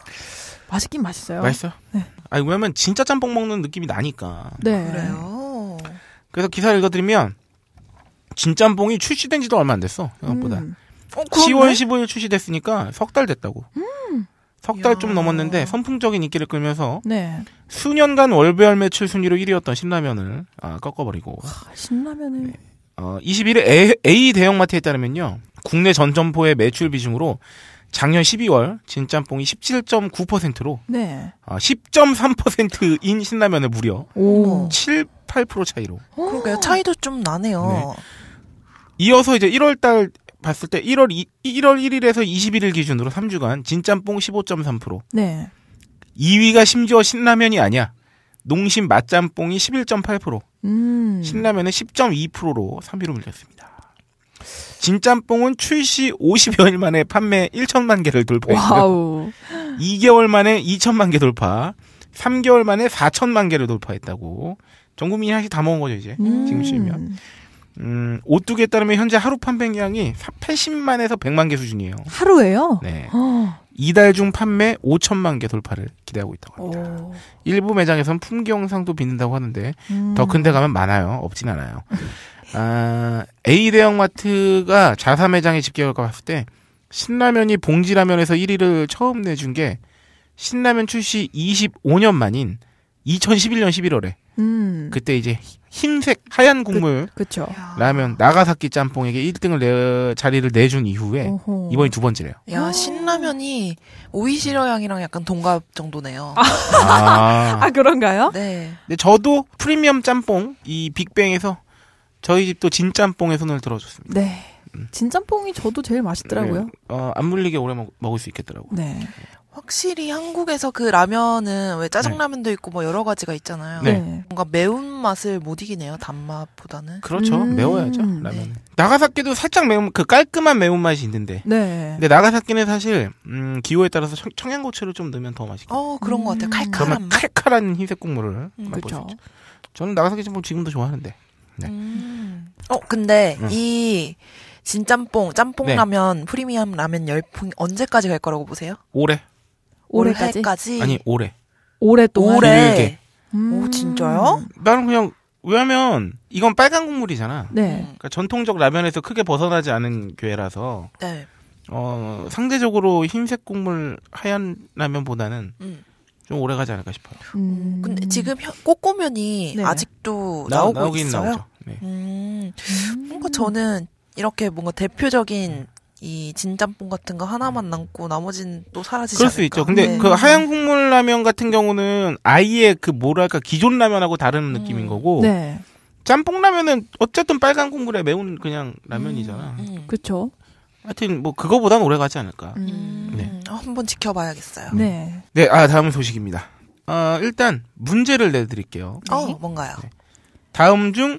맛있긴 맛있어요. 맛있어요. 네. 아니 왜냐면 진짜 짬뽕 먹는 느낌이 나니까. 네. 그래요. 그래서 기사를 읽어드리면 진짬뽕이 출시된 지도 얼마 안 됐어 생각보다 음. 어, 10월 15일 출시됐으니까 석 달 됐다고 음. 석달 좀 넘었는데 선풍적인 인기를 끌면서 네. 수년간 월별 매출 순위로 1위였던 신라면을 아, 꺾어버리고 하, 아, 신라면을 네. 어, 21일 A, A 대형마트에 따르면요 국내 전점포의 매출 비중으로 작년 12월 진짬뽕이 17.9%로 네. 아, 10.3%인 신라면을 무려 오. 7, 8% 차이로. 그러니까 차이도 좀 나네요. 네. 이어서 이제 1월 달 봤을 때 1월 2, 1월 1일에서 21일 기준으로 3주간 진짬뽕 15.3%. 네. 2위가 심지어 신라면이 아니야. 농심 맛짬뽕이 11.8%. 음. 신라면은 10.2%로 3위로 밀렸습니다. 진짬뽕은 출시 50여일 만에 판매 1천만 개를 돌파했고 2개월 만에 2천만 개 돌파, 3개월 만에 4천만 개를 돌파했다고. 전 국민이 한식 다 먹은 거죠, 이제. 음. 지금 치면. 음, 오뚜기에 따르면 현재 하루 판매량이 80만에서 100만 개 수준이에요. 하루에요? 네. 어. 이달 중 판매 5천만 개 돌파를 기대하고 있다고 합니다. 오. 일부 매장에선 품경상도 빚는다고 하는데 음. 더큰 데 가면 많아요. 없진 않아요. 아, A 대형마트가 자사 매장에 집계할까 봤을 때 신라면이 봉지라면에서 1위를 처음 내준 게 신라면 출시 25년 만인 2011년 11월에 음. 그때 이제 흰색 하얀 그, 국물 그, 그쵸. 라면 나가사키 짬뽕에게 1등을 내, 자리를 내준 이후에 어허. 이번이 두 번째래요. 야 신라면이 오이시러 양이랑 약간 동갑 정도네요. 아. 아, 아 그런가요? 네. 근데 저도 프리미엄 짬뽕 이 빅뱅에서 저희 집도 진짬뽕에 손을 들어줬습니다. 네. 음. 진짬뽕이 저도 제일 맛있더라고요. 네. 어, 안 물리게 오래 먹, 을수 있겠더라고요. 네. 확실히 한국에서 그 라면은 왜 짜장라면도 네. 있고 뭐 여러 가지가 있잖아요. 네. 뭔가 매운 맛을 못 이기네요. 단맛보다는. 그렇죠. 음. 매워야죠. 라면. 네. 나가사키도 살짝 매운 그 깔끔한 매운 맛이 있는데. 네. 근데 나가사키는 사실 음, 기호에 따라서 청, 양고추를좀 넣으면 더 맛있고. 어 그런 것 같아요. 칼칼한 그러면 맛. 칼칼한 흰색 국물을 음. 맛볼 그쵸. 그렇죠. 있죠. 저는 나가사키 짬뽕 지금도 좋아하는데. 네. 음. 어 근데 음. 이 진짬뽕, 짬뽕 네. 라면, 프리미엄 라면 열풍 언제까지 갈 거라고 보세요? 올해 올해까지? 올해까지? 아니 올해. 올해 동안. 올해. 음. 오 진짜요? 나는 그냥 왜냐면 이건 빨간 국물이잖아. 네. 그러니까 전통적 라면에서 크게 벗어나지 않은 교회라서. 네. 어 상대적으로 흰색 국물 하얀 라면보다는 음. 좀 오래 가지 않을까 싶어요. 음. 근데 지금 꼬꼬면이 네. 아직도 나, 나오고 있어요. 나오죠. 네. 음. 음. 뭔가 저는 이렇게 뭔가 대표적인 이 진짬뽕 같은 거 하나만 음. 남고 나머지는 또 사라지지 그럴 수 않을까. 있죠. 근데 네. 그 하얀 국물 라면 같은 경우는 아예 그 뭐랄까 기존 라면하고 다른 음. 느낌인 거고 네. 짬뽕 라면은 어쨌든 빨간 국물에 매운 그냥 라면이잖아. 음. 그렇죠. 하여튼 뭐 그거보단 오래 가지 않을까. 음. 음. 네. 어, 한번 지켜봐야겠어요. 네. 네, 아 다음 소식입니다. 어, 일단 문제를 내드릴게요. 어, 네. 뭔가요? 네. 다음 중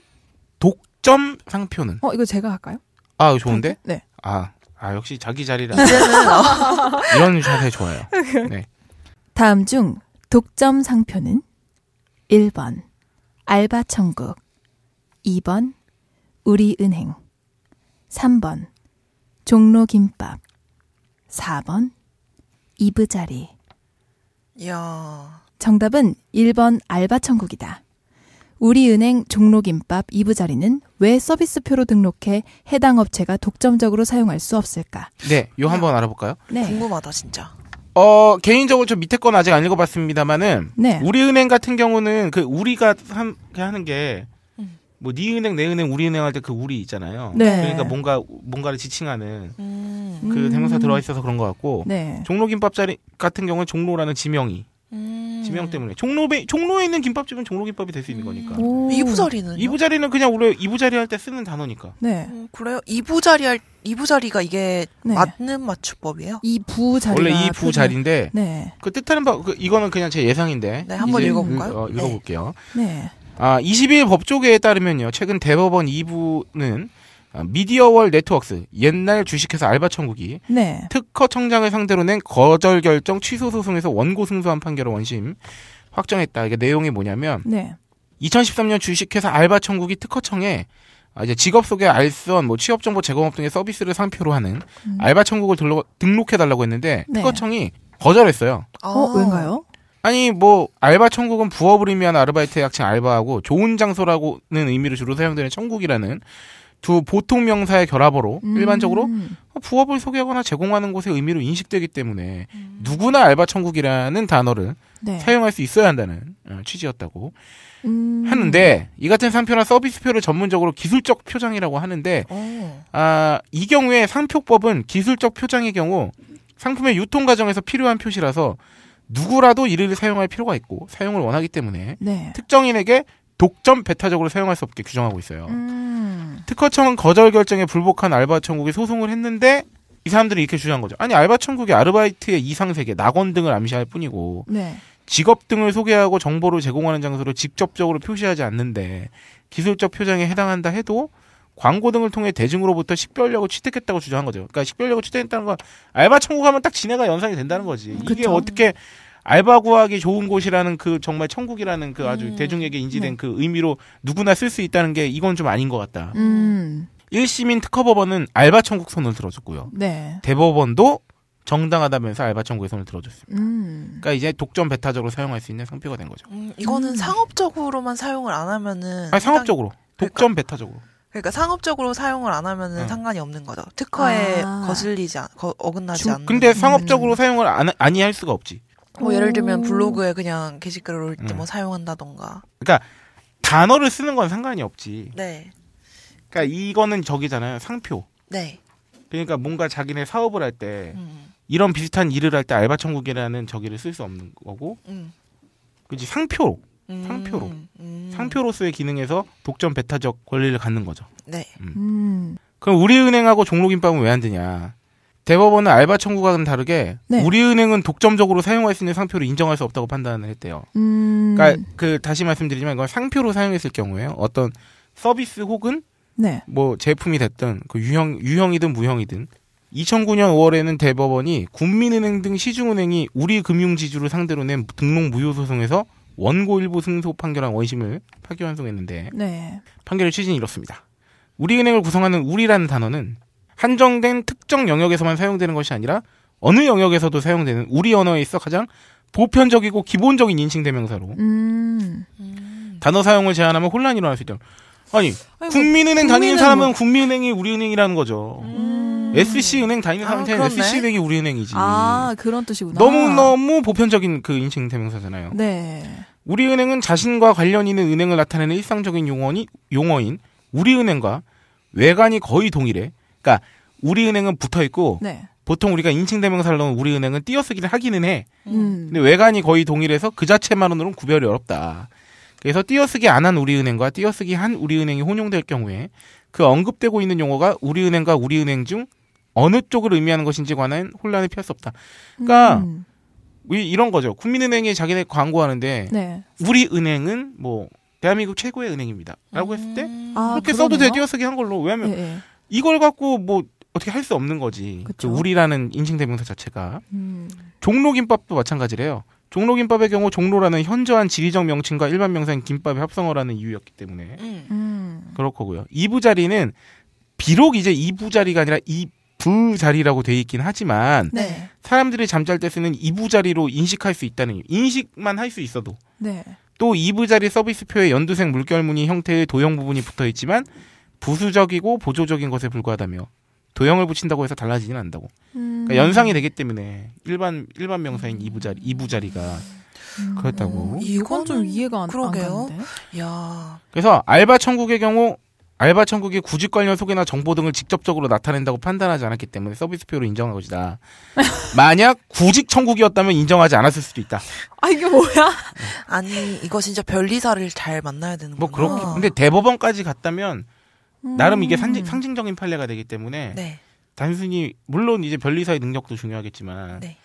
독점 상표는? 어, 이거 제가 할까요? 아, 좋은데? 네. 아, 아 역시 자기 자리라. 어. [LAUGHS] 이런 샷에 좋아요. [LAUGHS] 네. 다음 중 독점 상표는 1번 알바 천국, 2번 우리은행, 3번 종로 김밥, 4번 이브자리. 야. 정답은 1번 알바 천국이다. 우리은행 종로김밥 2부 자리는 왜 서비스표로 등록해 해당 업체가 독점적으로 사용할 수 없을까? 네, 요 한번 알아볼까요? 네. 궁금하다 진짜. 어 개인적으로 저 밑에 건 아직 안 읽어봤습니다만은 네. 우리은행 같은 경우는 그 우리가 한, 하는 게 음. 뭐니 네 은행 내 은행 우리 은행 할 때 그 우리 있잖아요. 네. 그러니까 뭔가 뭔가를 지칭하는 음. 그 대명사 들어와 음. 있어서 그런 것 같고 네. 종로김밥 자리 같은 경우는 종로라는 지명이 음. 지명 음. 때문에 종로에 종로에 있는 김밥집은 종로 김밥이 될 수 있는 음. 거니까. 오. 이부자리는 이부자리는 그냥 우리 이부자리 할 때 쓰는 단어니까. 네. 어, 그래요? 이부자리 할 이부자리가 이게 네. 맞는 맞춤법이에요? 이부자리 원래 이부자리인데 네. 그 뜻하는 바 그, 이거는 그냥 제 예상인데. 네, 한번 읽어볼까요? 음, 어, 읽어볼게요. 네. 네. 아, 22일 법조계에 따르면요. 최근 대법원 2부는 아, 미디어월 네트웍스 옛날 주식회사 알바천국이 네. 특허 청장을 상대로 낸 거절 결정 취소 소송에서 원고 승소한 판결을 원심 확정했다. 이게 내용이 뭐냐면 네. 2013년 주식회사 알바천국이 특허청에 아, 이제 직업 속에 알선, 뭐 취업 정보 제공업 등의 서비스를 상표로 하는 음. 알바천국을 등록해 달라고 했는데 네. 특허청이 거절했어요. 어, 어, 왜인가요? 아니 뭐 알바 천국은 부업을 의미하는 아르바이트 약칭 알바하고 좋은 장소라고는 의미로 주로 사용되는 천국이라는 두 보통 명사의 결합어로 음. 일반적으로 부업을 소개하거나 제공하는 곳의 의미로 인식되기 때문에 음. 누구나 알바 천국이라는 단어를 네. 사용할 수 있어야 한다는 어, 취지였다고 음. 하는데 이 같은 상표나 서비스표를 전문적으로 기술적 표장이라고 하는데 아, 이 경우에 상표법은 기술적 표장의 경우 상품의 유통 과정에서 필요한 표시라서 누구라도 이를 사용할 필요가 있고 사용을 원하기 때문에 네. 특정인에게 독점 배타적으로 사용할 수 없게 규정하고 있어요. 음. 특허청은 거절 결정에 불복한 알바 천국에 소송을 했는데 이 사람들이 이렇게 주장한 거죠. 아니 알바 천국이 아르바이트의 이상 세계, 낙원 등을 암시할 뿐이고 네. 직업 등을 소개하고 정보를 제공하는 장소로 직접적으로 표시하지 않는데 기술적 표정에 해당한다 해도 광고 등을 통해 대중으로부터 식별력을 취득했다고 주장한 거죠. 그러니까 식별력을 취득했다는 건 알바 천국하면딱 진해가 연상이 된다는 거지. 이게 그쵸. 어떻게 알바 구하기 좋은 곳이라는 그 정말 천국이라는 그 아주 음. 대중에게 인지된 네. 그 의미로 누구나 쓸 수 있다는 게 이건 좀 아닌 것 같다. 음. 1시민 특허법원은 알바 천국 손을 들어줬고요. 네. 대법원도 정당하다면서 알바 청구의 손을 들어줬습니다. 음. 그러니까 이제 독점 배타적으로 사용할 수 있는 상표가 된 거죠. 음, 이거는 음. 상업적으로만 사용을 안 하면은 아니, 상업적으로 그러니까 독점 그러니까, 배타적으로. 그러니까 상업적으로 사용을 안 하면은 네. 상관이 없는 거죠. 특허에 아. 거슬리지 않, 거, 어긋나지 중, 않는. 근데 상업적으로 음. 사용을 안, 아니 할 수가 없지. 뭐 예를 들면 음. 블로그에 그냥 게시글을 올 때뭐 음. 사용한다던가. 그러니까 단어를 쓰는 건 상관이 없지. 네. 그러니까 이거는 저기잖아요. 상표. 네. 그러니까 뭔가 자기네 사업을 할때 음. 이런 비슷한 일을 할 때 알바 천국이라는 저기를 쓸 수 없는 거고. 음. 그지 상표. 음. 상표로. 음. 상표로서의 기능에서 독점 배타적 권리를 갖는 거죠. 네. 그럼 우리은행하고 종로김밥은 왜 안 되냐? 대법원은 알바 청구과는 다르게 네. 우리은행은 독점적으로 사용할 수 있는 상표를 인정할 수 없다고 판단을 했대요. 음... 그러니까 그 다시 말씀드리지만 이건 상표로 사용했을 경우에요. 어떤 서비스 혹은 네. 뭐 제품이 됐든 그 유형 유형이든 무형이든 2009년 5월에는 대법원이 국민은행 등 시중은행이 우리 금융지주를 상대로 낸 등록 무효 소송에서 원고 일부 승소 판결한 원심을 파기환송했는데 네. 판결의 취지는 이렇습니다. 우리은행을 구성하는 우리라는 단어는 한정된 특정 영역에서만 사용되는 것이 아니라 어느 영역에서도 사용되는 우리 언어에 있어 가장 보편적이고 기본적인 인식 대명사로 음. 음. 단어 사용을 제한하면 혼란이 일어날 수 있다. 아니, 뭐 국민은행 다니는 사람은 뭐... 국민은행이 우리은행이라는 거죠. 음... SC 은행 다니는 사람한테는 아, SC 은행이 우리은행이지. 아 그런 뜻이구나. 너무 너무 보편적인 그인식 대명사잖아요. 네. 우리은행은 자신과 관련 있는 은행을 나타내는 일상적인 용어니, 용어인 우리은행과 외관이 거의 동일해 그러니까 우리은행은 붙어 있고 네. 보통 우리가 인칭 대명사를 넣으면 우리은행은 띄어쓰기를 하기는 해. 음. 근데 외관이 거의 동일해서 그 자체만으로는 구별이 어렵다. 그래서 띄어쓰기 안 한 우리은행과 띄어쓰기 한 우리은행이 혼용될 경우에 그 언급되고 있는 용어가 우리은행과 우리은행 중 어느 쪽을 의미하는 것인지 관한 혼란을 피할 수 없다. 그러니까 음. 이런 거죠. 국민은행이 자기네 광고하는데 네. 우리 은행은 뭐 대한민국 최고의 은행입니다라고 했을 때 음. 그렇게 아, 써도 돼 띄어쓰기 한 걸로 왜냐면 예, 예. 이걸 갖고 뭐 어떻게 할 수 없는 거지. 그 우리라는 인식 대명사 자체가 음. 종로김밥도 마찬가지래요. 종로김밥의 경우 종로라는 현저한 지리적 명칭과 일반 명사인 김밥의 합성어라는 이유였기 때문에 음. 그렇고요 이부 자리는 비록 이제 이부 자리가 아니라 이 부자리라고 돼 있긴 하지만 네. 사람들이 잠잘 때 쓰는 이부자리로 인식할 수 있다는 이유. 인식만 할 수 있어도 네. 또 이부자리 서비스표에 연두색 물결무늬 형태의 도형 부분이 붙어 있지만 부수적이고 보조적인 것에 불과하다며 도형을 붙인다고 해서 달라지진 않는다고. 그러니까 음. 그러니까 연상이 되기 때문에 일반 일반 명사인 이부자리 이부자리가 음. 그렇다고. 이건 좀 이해가 안, 그러게요. 야. 그래서 알바 천국의 경우 알바 천국이 구직 관련 소개나 정보 등을 직접적으로 나타낸다고 판단하지 않았기 때문에 서비스표로 인정한 것이다. [LAUGHS] 만약 구직 천국이었다면 인정하지 않았을 수도 있다. 아 이게 뭐야? 네. 아니 이거 진짜 별리사를잘 만나야 되는 거뭐 야 그렇게. 근데 대법원까지 갔다면 나름 이게 상징, 음. 상징적인 판례가 되기 때문에 네. 단순히 물론 이제 변리사의 능력도 중요하겠지만 네.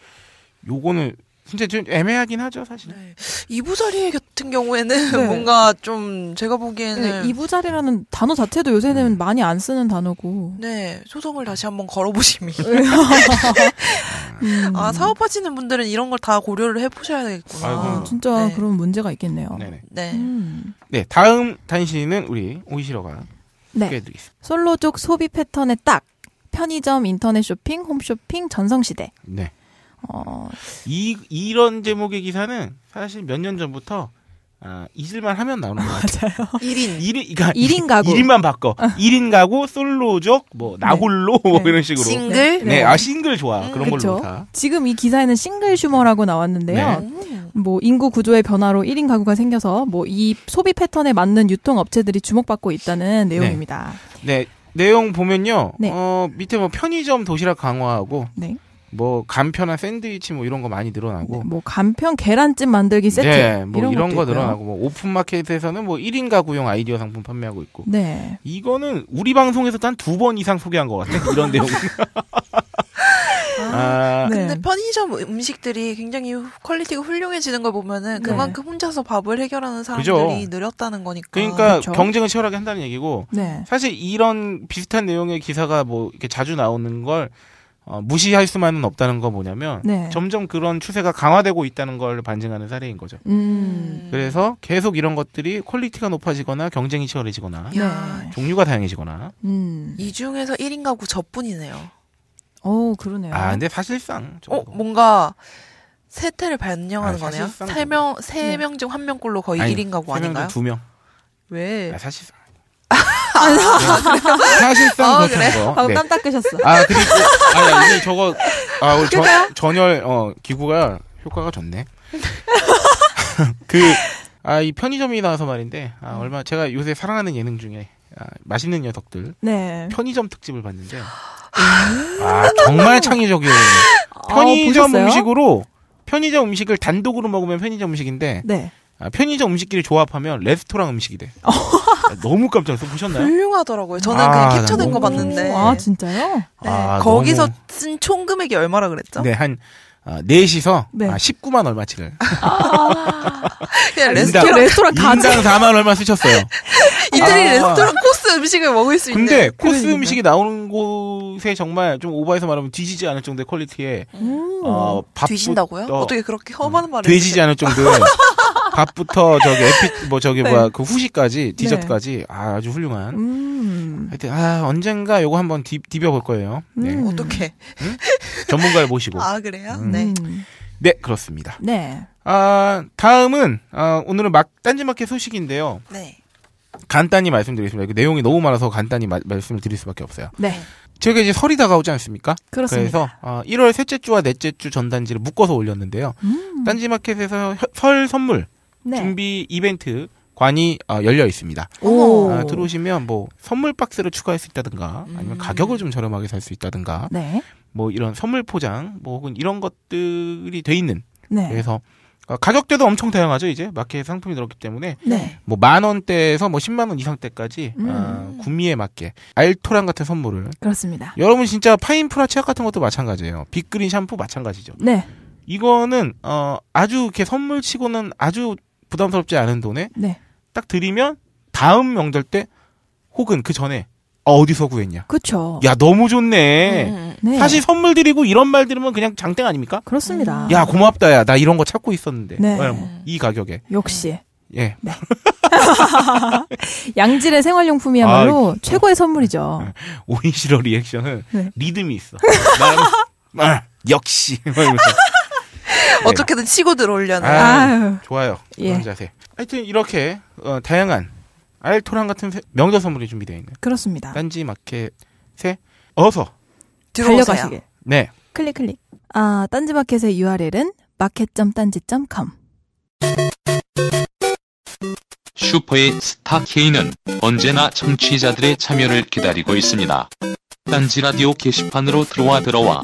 요거는 진짜 좀 애매하긴 하죠 사실. 네. 이부자리 같은 경우에는 네. 뭔가 좀 제가 보기에는 네, 이부자리라는 단어 자체도 요새는 음. 많이 안 쓰는 단어고. 네 소송을 다시 한번 걸어보시면. 네. [LAUGHS] 음. 아 사업하시는 분들은 이런 걸 다 고려를 해보셔야 되겠구나. 아, 진짜 네. 그런 문제가 있겠네요. 네네. 네. 음. 네 다음 단신은 우리 오이시러가 네. 소개해드리겠습니다. 솔로족 소비 패턴에 딱 편의점, 인터넷 쇼핑, 홈쇼핑, 전성시대. 네. 어... 이 이런 제목의 기사는 사실 몇 년 전부터 아, 잊을만 하면 나오는 거 같아요. 1인. [LAUGHS] 1인, 그러니까 1인 가구. 1인만 바꿔. 1인 어. 가구, 솔로족, 뭐, 네. 나홀로, 뭐 네. 뭐, 이런 식으로. 싱글? 네, 네. 아, 싱글 좋아. 음, 그런 그쵸? 걸로 다. 지금 이 기사에는 싱글 슈머라고 나왔는데요. 네. 음. 뭐 인구 구조의 변화로 1인 가구가 생겨서 뭐 이 소비 패턴에 맞는 유통 업체들이 주목받고 있다는 네. 내용입니다. 네. 네. 내용 보면요. 네. 어, 밑에 뭐 편의점 도시락 강화하고 네. 뭐 간편한 샌드위치 뭐 이런 거 많이 늘어나고 네, 뭐 간편 계란찜 만들기 세트 네, 뭐 이런, 이런 거 늘어나고 뭐 오픈마켓에서는 뭐 1인 가구용 아이디어 상품 판매하고 있고 네 이거는 우리 방송에서 단두번 이상 소개한 것 같아 이런 [LAUGHS] 내용 아, 아, 네. 근데 편의점 음식들이 굉장히 퀄리티가 훌륭해지는 걸 보면은 네. 그만큼 혼자서 밥을 해결하는 사람들이 그죠. 늘었다는 거니까. 그러니까 그렇 경쟁을 치열하게 한다는 얘기고 네. 사실 이런 비슷한 내용의 기사가 뭐 이렇게 자주 나오는 걸 어, 무시할 수만은 없다는 거 뭐냐면 네. 점점 그런 추세가 강화되고 있다는 걸 반증하는 사례인 거죠. 음. 그래서 계속 이런 것들이 퀄리티가 높아지거나 경쟁이 치열해지거나 네. 종류가 다양해지거나 음. 이 중에서 1인 가구 저뿐이네요. 어, 그러네요. 아, 근데 사실상 어, 뭔가 세태를 반영하는 아, 거네요. 3 명, 3명중1 명꼴로 거의 아니, 1인 가구 아닌가요? 2 명. 왜? 아, 사실상. 아, 네. 사실상 어, 아, 그래 거. 방금 네. 땀 닦으셨어. 아, 그리고, 아, 이제 저거, 아, 우리 전, 전열, 어, 기구가 효과가 좋네. [LAUGHS] 그, 아, 이편의점이나와서 말인데, 아, 음. 얼마, 제가 요새 사랑하는 예능 중에, 아, 맛있는 녀석들. 네. 편의점 특집을 봤는데. 아 정말 창의적이에요. 아, 편의점 아, 음식으로 편의점 음식을 단독으로 먹으면 편의점 음식인데 네. 아, 편의점 음식끼리 조합하면 레스토랑 음식이 돼. 어. 아, 너무 깜짝 놀랐어 보셨나요? 훌륭하더라고요. 저는 아, 그냥 캡처된 거 봤는데. 아 진짜요? 네. 아, 거기서 너무... 쓴총 금액이 얼마라 그랬죠? 네, 한 아, 넷이서 네, 네. 아, 19만 얼마치를 아, 그냥 레스토랑, 레스토랑 가지. 인당 4만 얼마 쓰셨어요. [LAUGHS] 이태리 아, 레스토랑 코스 음식을 먹을 수 있는. 근데 코스 음식이 나오는 곳에 정말 좀 오버해서 말하면 뒤지지 않을 정도의 퀄리티에 음, 어, 밥 뒤진다고요? 어, 떻게 그렇게 험한 음, 말을 뒤지지 않을 정도의 밥부터 저기 에피 뭐 저기 네. 뭐야 그 후식까지 네. 디저트까지 네. 아, 아주 훌륭한. 음. 하여튼 아 언젠가 요거 한번 디, 디벼볼 거예요. 네. 음. 어떻게? 응? 전문가를 모시고. 아 그래요? 음. 네. 네 그렇습니다. 네. 아 다음은 아, 오늘은 막 딴지마켓 소식인데요. 네. 간단히 말씀드리겠습니다. 내용이 너무 많아서 간단히 마, 말씀을 드릴 수밖에 없어요. 네. 저가 이제 설이 다가오지 않습니까? 그렇습니다. 그래서 어, 1월 셋째 주와 넷째 주 전단지를 묶어서 올렸는데요. 음. 딴지마켓에서 설 선물 네. 준비 이벤트 관이 어, 열려 있습니다. 아, 들어오시면 뭐 선물 박스를 추가할 수 있다든가 아니면 음. 가격을 좀 저렴하게 살 수 있다든가 네. 뭐 이런 선물 포장 뭐 혹은 이런 것들이 돼 있는 네. 그래서 어, 가격대도 엄청 다양하죠 이제 마켓 상품이 들었기 때문에 네. 뭐만 원대에서 뭐십만원 이상 대까지 아, 음. 어, 구미에 맞게 알토란 같은 선물을 그렇습니다. 여러분 진짜 파인프라 치약 같은 것도 마찬가지예요. 빅그린 샴푸 마찬가지죠. 네. 이거는 어 아주 이렇게 선물치고는 아주 부담스럽지 않은 돈에 네. 딱 드리면 다음 명절 때 혹은 그 전에 어, 어디서 구했냐? 그렇죠. 야 너무 좋네. 음, 음, 네. 사실 선물 드리고 이런 말 들으면 그냥 장땡 아닙니까? 그렇습니다. 야 고맙다야. 나 이런 거 찾고 있었는데. 네. 네 뭐, 이 가격에. 역시. 예. 네. [LAUGHS] 양질의 생활용품이야말로 아, 최고의 어. 선물이죠. 네. 오이시러 리액션은 네. 리듬이 있어. 말, 말, 역시. [LAUGHS] 어떻게든 치고 들어오려는. 아 좋아요. 예. 그런 예. 자세. 하여튼 이렇게 어, 다양한 알토란 같은 명절 선물이 준비되어 있는. 그렇습니다. 딴지 마켓에 어서 들어오세요. 네. 클릭 클릭. 아, 딴지 마켓의 URL은 마켓.딴지.com. 슈퍼의 스타 K는 언제나 청취자들의 참여를 기다리고 있습니다. 딴지 라디오 게시판으로 들어와 들어와